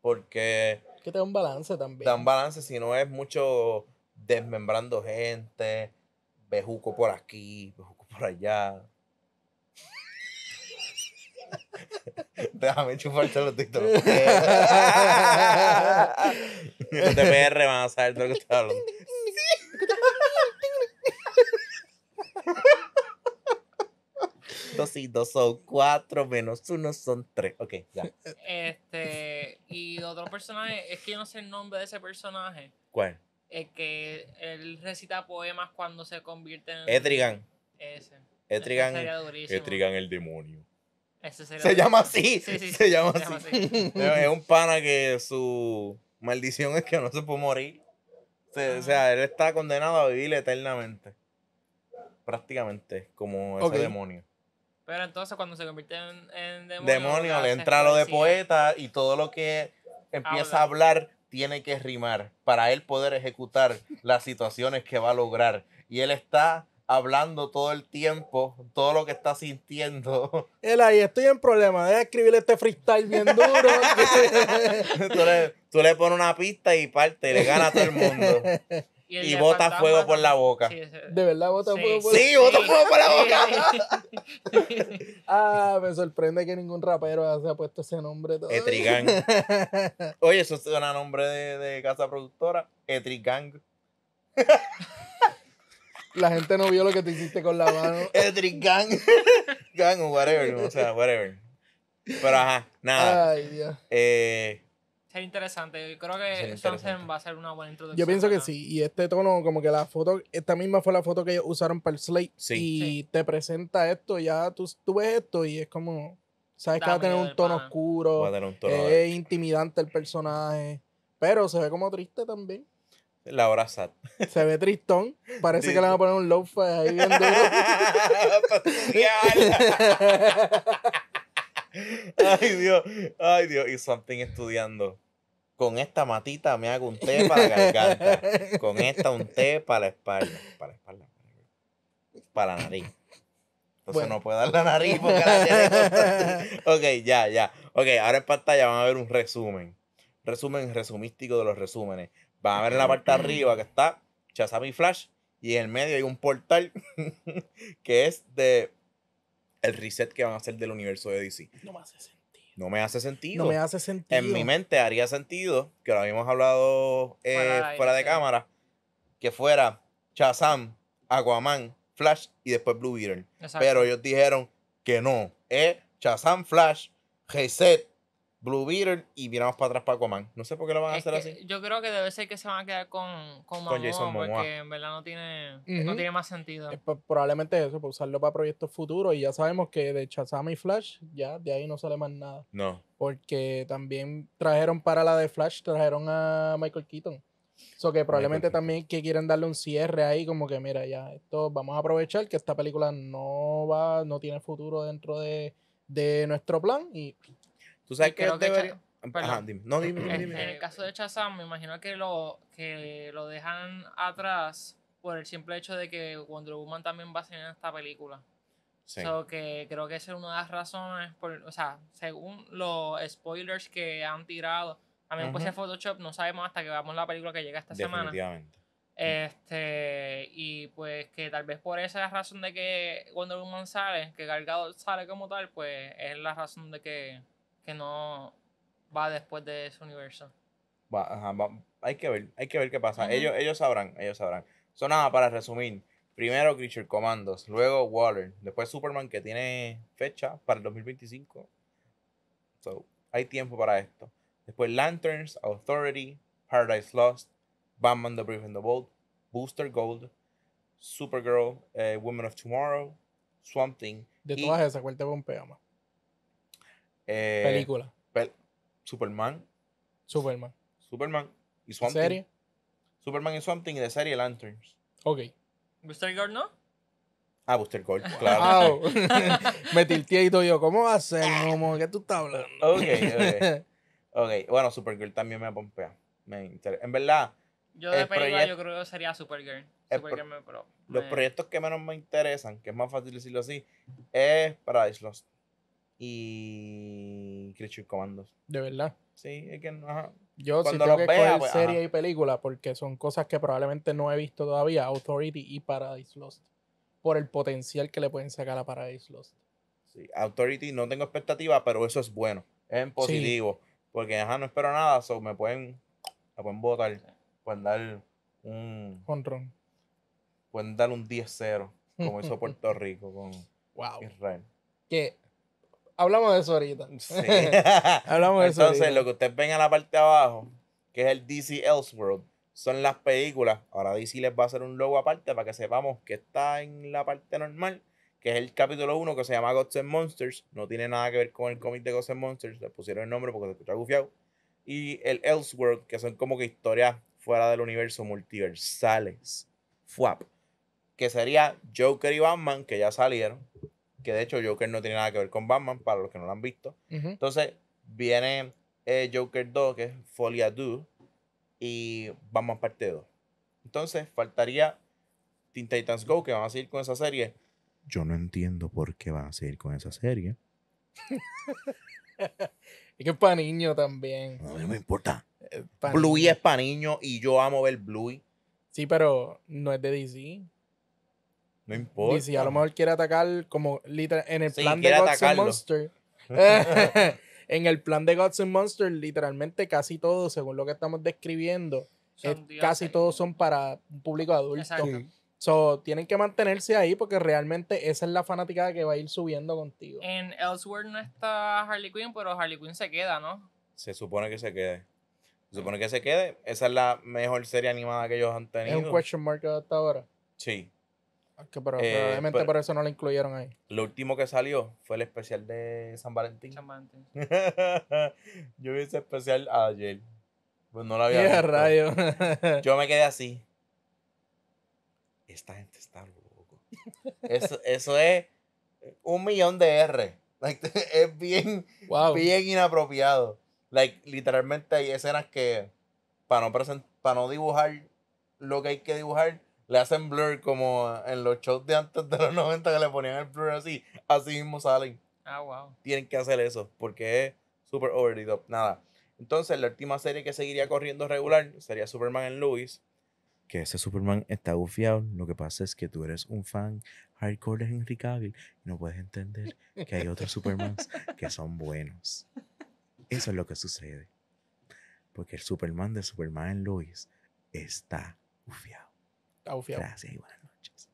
Porque... Que te da un balance también. Da un balance, si no es mucho desmembrando gente, bejuco por aquí, bejuco por allá. Déjame chupar los títulos de PR van a saber de lo que estoy hablando. dos y dos son cuatro, menos uno son tres. Ok, ya. Este, y otro personaje, es que yo no sé el nombre de ese personaje. ¿Cuál? El que él recita poemas cuando se convierte en. Etrigan. Ese. Etrigan. Etrigan el demonio. Se llama así. se llama así. es un pana que su maldición es que no se puede morir. O sea, ah. él está condenado a vivir eternamente. Prácticamente, como ese demonio. Pero entonces cuando se convierte en, demonio... Demonio, le entra lo de poeta y todo lo que empieza a hablar tiene que rimar para él poder ejecutar las situaciones que va a lograr. Y él está hablando todo el tiempo, todo lo que está sintiendo. Él ahí, estoy en problema, de escribirle este freestyle bien duro. tú, le, tú, pones una pista y parte, le gana a todo el mundo. Y, bota fuego por la boca. de verdad bota fuego por la boca. Sí, bota fuego por la boca. ah, me sorprende que ningún rapero se puesto ese nombre. Todo. Etrigang. Oye, eso suena a nombre de, de casa productora. Etrigang la gente no vio lo que te hiciste con la mano. Edric Gang. Gang o whatever. O sea, whatever. Pero ajá, nada. Ay, Dios. Eh, Sería interesante. Yo creo que entonces va a ser una buena introducción. Yo pienso que sí. Y este tono, como que la foto, esta misma fue la foto que ellos usaron para el Slate. Y te presenta esto, ya tú, ves esto y es como. Sabes que va a tener un tono oscuro. Va a tener un tono. Eh, es intimidante el personaje. Pero se ve como triste también. La hora SAT. Se ve tristón. Parece que le van a poner un low ahí bien duro. ay, Dios. Ay, Dios. Y something estudiando. Con esta matita me hago un té para la garganta. Con esta un té para la espalda. Para la espalda. Para la nariz. Entonces no puede dar la nariz porque la tiene. ok, ya, ya. Ok, ahora en pantalla van a ver un resumen. Resumen resumístico de los resúmenes. Van a ver en la parte de arriba que está Shazam y Flash. Y en el medio hay un portal que es de el reset que van a hacer del universo de DC. No me hace sentido. No me hace sentido. No me hace sentido. En mi mente haría sentido, que lo habíamos hablado eh, fuera, de cámara, que fuera Shazam, Aquaman, Flash y después Blue Beetle. Pero ellos dijeron que no. Es Flash, Reset, Blue Beetle y miramos para atrás para Aquaman. No sé por qué lo van a hacer así. Yo creo que debe ser que se van a quedar con, con, Jason porque en verdad no tiene, más sentido. probablemente eso, usarlo para proyectos futuros. Y ya sabemos que de Shazam y Flash, ya de ahí no sale más nada. No. Porque también trajeron para la de Flash, trajeron a Michael Keaton. So que probablemente también que quieren darle un cierre ahí, como que mira, ya, esto vamos a aprovechar que esta película no va, no tiene futuro dentro de, de nuestro plan y Tú sabes que, debería... No, dime, dime, En, el caso de Chazam me imagino que lo, que lo dejan atrás por el simple hecho de que Wonder Woman también va a ser en esta película. Sí. So que creo que esa es una de las razones, por, o sea, según los spoilers que han tirado, también uh pues en Photoshop, no sabemos hasta que veamos la película que llega esta semana. Este, y pues que tal vez por esa razón de que Wonder Woman sale, que Gargado sale como tal, pues es la razón de que que no va después de ese universo. ajá, hay que ver, hay que ver qué pasa. ellos, ellos sabrán, ellos sabrán. Son nada, para resumir, primero Creature Commandos, luego Waller, después Superman que tiene fecha para el 2025. So, hay tiempo para esto. Después Lanterns, Authority, Paradise Lost, Batman the Brief and the Bold, Booster Gold, Supergirl, eh, Women of Tomorrow, Swamp Thing. De todas esas, ¿cuál te bompea eh, película. Superman. Superman. Superman y Swamp ¿Serie? Superman y Swamp y de serie Lanterns. Ok. ¿Booster Gold no? Ah, Buster Gold, claro. Me tilteé y todo yo. ¿Cómo va a ser, Momo? ¿Qué tú estás hablando? Ok, ok. Ok, bueno, Supergirl también me pompea. Me interesa. En verdad. Yo de película yo creo que sería Supergirl. Supergirl me pro. Los proyectos que menos me interesan, que es más fácil decirlo así, es Paradise Lost y Creature Commandos. De verdad. Sí, es que Yo si tengo que vea, pues, serie y película porque son cosas que probablemente no he visto todavía, Authority y Paradise Lost, por el potencial que le pueden sacar a Paradise Lost. Sí, Authority no tengo expectativa, pero eso es bueno, es positivo, porque ajá, no espero nada, so me pueden me pueden votar, pueden dar un ron. Pueden dar un 10-0, como hizo Puerto Rico con Israel. Que Hablamos de eso ahorita. Sí. Hablamos de eso. Entonces, lo que ustedes ven en la parte de abajo, que es el DC Elseworld, son las películas. Ahora DC les va a hacer un logo aparte para que sepamos que está en la parte normal, que es el capítulo 1 que se llama Gods and Monsters. No tiene nada que ver con el cómic de Gods and Monsters. Le pusieron el nombre porque se escucha gufiado. Y el Elseworld, que son como que historias fuera del universo multiversales. Fuap. Que sería Joker y Batman, que ya salieron que de hecho Joker no tiene nada que ver con Batman, para los que no lo han visto. Entonces, viene eh, Joker 2, que es Folia 2, y Batman parte 2. Entonces, faltaría Teen Titans Go, que van a seguir con esa serie. Yo no entiendo por qué van a seguir con esa serie. es que es para niño también. No, me importa. Eh, Bluey es para y yo amo ver Bluey. Sí, pero no es de DC. No importa. Y si a lo mejor quiere atacar, como literal, en el plan de Gods and Monsters. en el plan de Gods and Monsters, literalmente casi todo, según lo que estamos describiendo, casi todos son para un público adulto. So, tienen que mantenerse ahí porque realmente esa es la fanática que va a ir subiendo contigo. En Elsewhere no está Harley Quinn, pero Harley Quinn se queda, ¿no? Se supone que se quede. Se supone que se quede. Esa es la mejor serie animada que ellos han tenido. Es un question mark hasta ahora. Sí que eh, por eso no la incluyeron ahí. Lo último que salió fue el especial de San Valentín. Yo vi ese especial ayer. Pues no la había visto. Yo me quedé así. Esta gente está loco. Eso, es un millón de R. es bien, bien inapropiado. literalmente hay escenas que para no, para no dibujar lo que hay que dibujar, le hacen blur como en los shows de antes de los 90 que le ponían el blur así, así mismo salen. Ah, wow. Tienen que hacer eso porque es super over Nada. Entonces, la última serie que seguiría corriendo regular sería Superman en Lewis. Que ese Superman está bufiado. Lo que pasa es que tú eres un fan hardcore de Henry Cavill y no puedes entender que hay otros Supermans que son buenos. Eso es lo que sucede. Porque el Superman de Superman en Lewis está bufiado. Gracias buenas noches.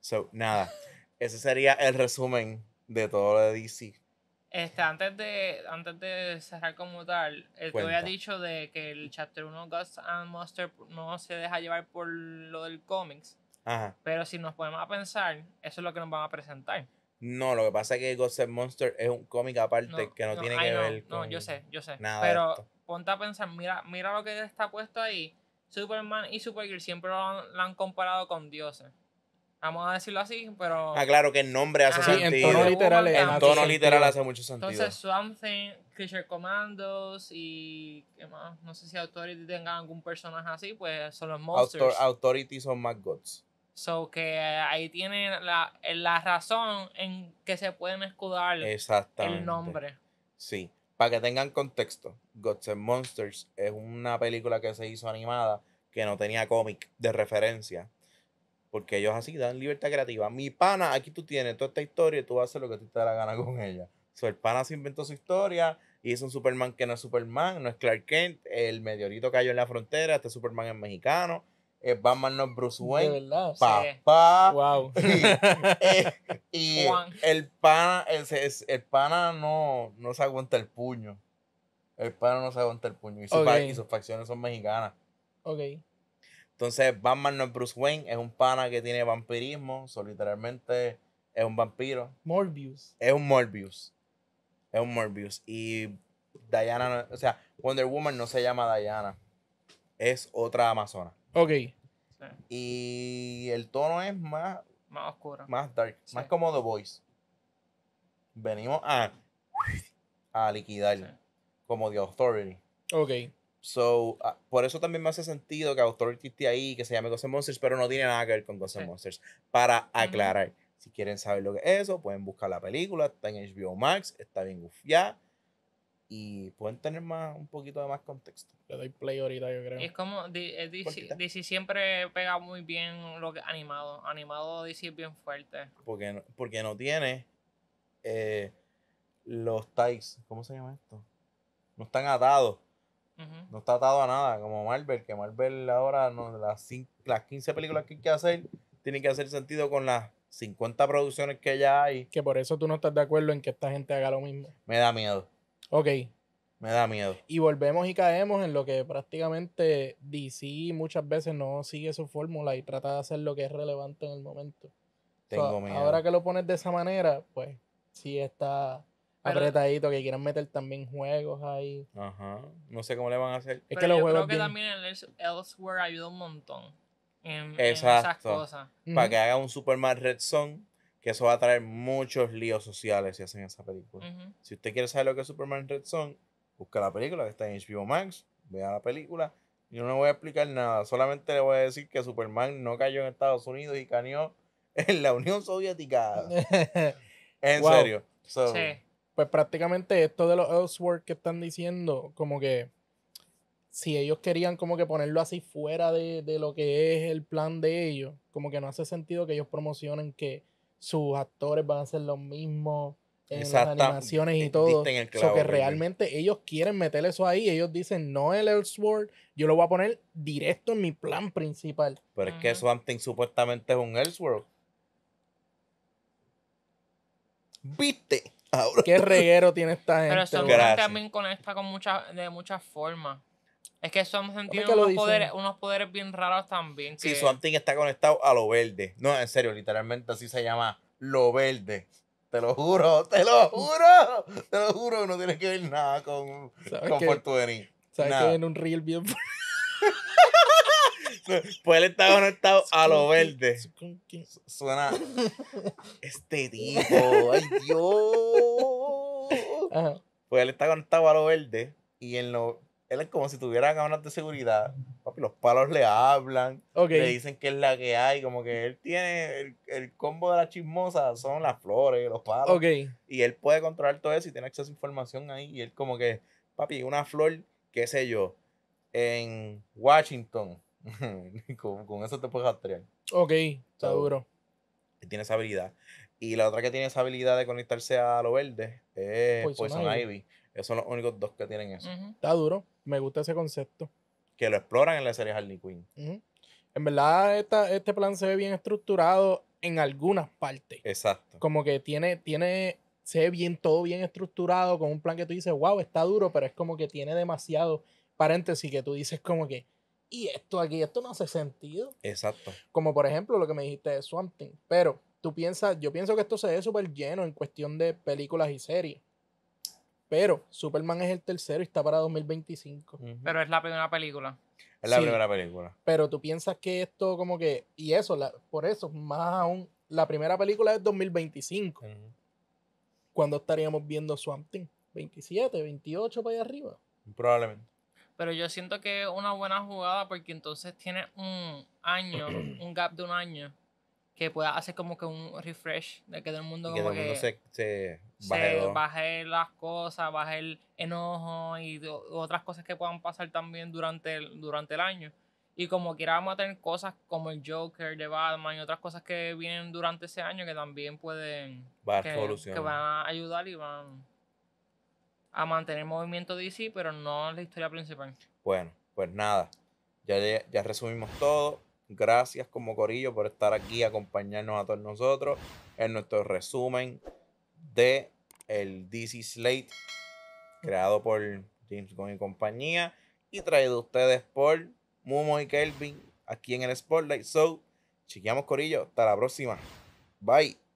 So, nada, ese sería el resumen de todo lo de DC. Este, antes de, antes de cerrar como tal, el eh, que había dicho de que el chapter 1 Gods and Monster no se deja llevar por lo del cómics. Ajá. Pero si nos ponemos a pensar, eso es lo que nos van a presentar. No, lo que pasa es que Gods and Monster es un cómic aparte que no, tiene que ver con. No, yo sé, yo sé. pero ponte a pensar, mira, mira lo que está puesto ahí. Superman y Supergirl siempre lo han, comparado con dioses. Vamos a decirlo así, pero. Ah, claro que el nombre hace sentido. En tono literal, en tono literal hace mucho sentido. Entonces, Thing, Creature Commandos y. No sé si Authority tengan algún personaje así, pues son los monsters. Authority son más gods. So que ahí tienen la, la razón en que se pueden escudar el nombre. Sí. Para que tengan contexto, Gods and Monsters es una película que se hizo animada que no tenía cómic de referencia. Porque ellos así dan libertad creativa. Mi pana, aquí tú tienes toda esta historia y tú haces lo que te da la gana con ella. So, el pana se inventó su historia y es un Superman que no es Superman, no es Clark Kent, el meteorito cayó en la frontera, este Superman es mexicano, Batman no es Bruce Wayne. De Papá. Y, eh, el pana, el, pana no, no se aguanta el puño. El pana no se aguanta el puño. Y, sus, facciones son mexicanas. Ok. Entonces, Batman no es Bruce Wayne, es un pana que tiene vampirismo. literalmente es un vampiro. Morbius. Es un Morbius. Es un Morbius. Y Diana, o sea, Wonder Woman no se llama Diana. Es otra amazona. Ok. Y el tono es más. Más oscuro. Más dark. Más como The Voice. Venimos a. a liquidar. Como The Authority. Ok. So, por eso también me hace sentido que Authority esté ahí, que se llame Ghost Monsters, pero no tiene nada que ver con Ghost Monsters. Para aclarar, si quieren saber lo que es eso, pueden buscar la película, está en HBO Max, está bien gufiada y pueden tener más un poquito de más contexto. Le doy play ahorita, yo creo. es como DC, eh, siempre pega muy bien lo que animado. Animado DC es bien fuerte. Porque, no, porque no tiene eh, los ties, ¿Cómo se llama esto? No están atados. No está atado a nada, como Marvel, que Marvel ahora no, las, las 15 películas que hay que hacer tienen que hacer sentido con las 50 producciones que ya hay. Que por eso tú no estás de acuerdo en que esta gente haga lo mismo. Me da miedo. Ok. Me da miedo. Y volvemos y caemos en lo que prácticamente DC muchas veces no sigue su fórmula y trata de hacer lo que es relevante en el momento. Tengo miedo. Ahora que lo pones de esa manera, pues sí está apretadito, que quieran meter también juegos ahí. Ajá. No sé cómo le van a hacer. Es pero que los yo creo que también el Elsewhere ayuda un montón en, Exacto. esas cosas. Para que haga un Superman Red Zone que eso va a traer muchos líos sociales si hacen esa película. Si usted quiere saber lo que es Superman Red Son, busca la película que está en HBO Max, vea la película. Yo no voy a explicar nada, solamente le voy a decir que Superman no cayó en Estados Unidos y cayó en la Unión Soviética. en serio. Pues prácticamente esto de los Elseworlds que están diciendo, como que si ellos querían como que ponerlo así fuera de, lo que es el plan de ellos, como que no hace sentido que ellos promocionen que sus actores van a ser los mismos en las animaciones y eh, todo. sea que realmente ellos quieren meter eso ahí. Ellos dicen, no el Elseworld, yo lo voy a poner directo en mi plan principal. Pero es que Swamp supuestamente es un Elseworld. ¿Viste? Ahora. Qué reguero tiene esta gente. Pero eso también conecta con muchas de muchas formas. Es que Swamp tiene unos, poderes, unos poderes, bien raros también. Sí, Swamp está conectado a lo verde. No, en serio, literalmente así se llama lo verde. Te lo juro, te lo juro, te lo juro, no tiene que ver nada con, con Puerto ¿Sabes que en un reel bien? pues él está conectado a lo verde. Suena este tipo, ay Dios. Pues él está conectado a lo verde y en lo él es como si tuviera ganas de seguridad. Papi, los palos le hablan, le dicen que es la que hay, como que él tiene el, combo de la chismosa, son las flores, los palos. Y él puede controlar todo eso y tiene acceso a información ahí. Y él como que, papi, una flor, qué sé yo, en Washington. con, eso te puedes rastrear. Ok, está duro. Él tiene esa habilidad. Y la otra que tiene esa habilidad de conectarse a lo verde es Poison, Ivy son los únicos dos que tienen eso. Está duro. Me gusta ese concepto. Que lo exploran en la serie Harley Quinn. En verdad, esta, este plan se ve bien estructurado en algunas partes. Exacto. Como que tiene, tiene, se ve bien, todo bien estructurado, con un plan que tú dices, wow, está duro, pero es como que tiene demasiado paréntesis que tú dices como que, y esto aquí, esto no hace sentido. Exacto. Como por ejemplo lo que me dijiste de Swamp Pero tú piensas, yo pienso que esto se ve súper lleno en cuestión de películas y series. Pero Superman es el tercero y está para 2025. Pero es la primera película. Es la primera película. Pero tú piensas que esto como que... Y eso, por eso, más aún, la primera película es 2025. Cuando ¿Cuándo estaríamos viendo Swamp 27, 28 para allá arriba. Probablemente. Pero yo siento que es una buena jugada porque entonces tiene un año, un gap de un año que pueda hacer como que un refresh de que todo el mundo que, se, se, baje, las cosas, baje el enojo y otras cosas que puedan pasar también durante el, durante el año. Y como quiera vamos a tener cosas como el Joker de Batman y otras cosas que vienen durante ese año que también pueden... que, van a ayudar y van a mantener el movimiento DC, pero no la historia principal. Bueno, pues nada, ya, ya resumimos todo. Gracias como Corillo por estar aquí, acompañarnos a todos nosotros en nuestro resumen de el DC Slate creado por James Gunn y compañía y traído a ustedes por Mumo y Kelvin aquí en el Spotlight. So, chequeamos Corillo. Hasta la próxima. Bye.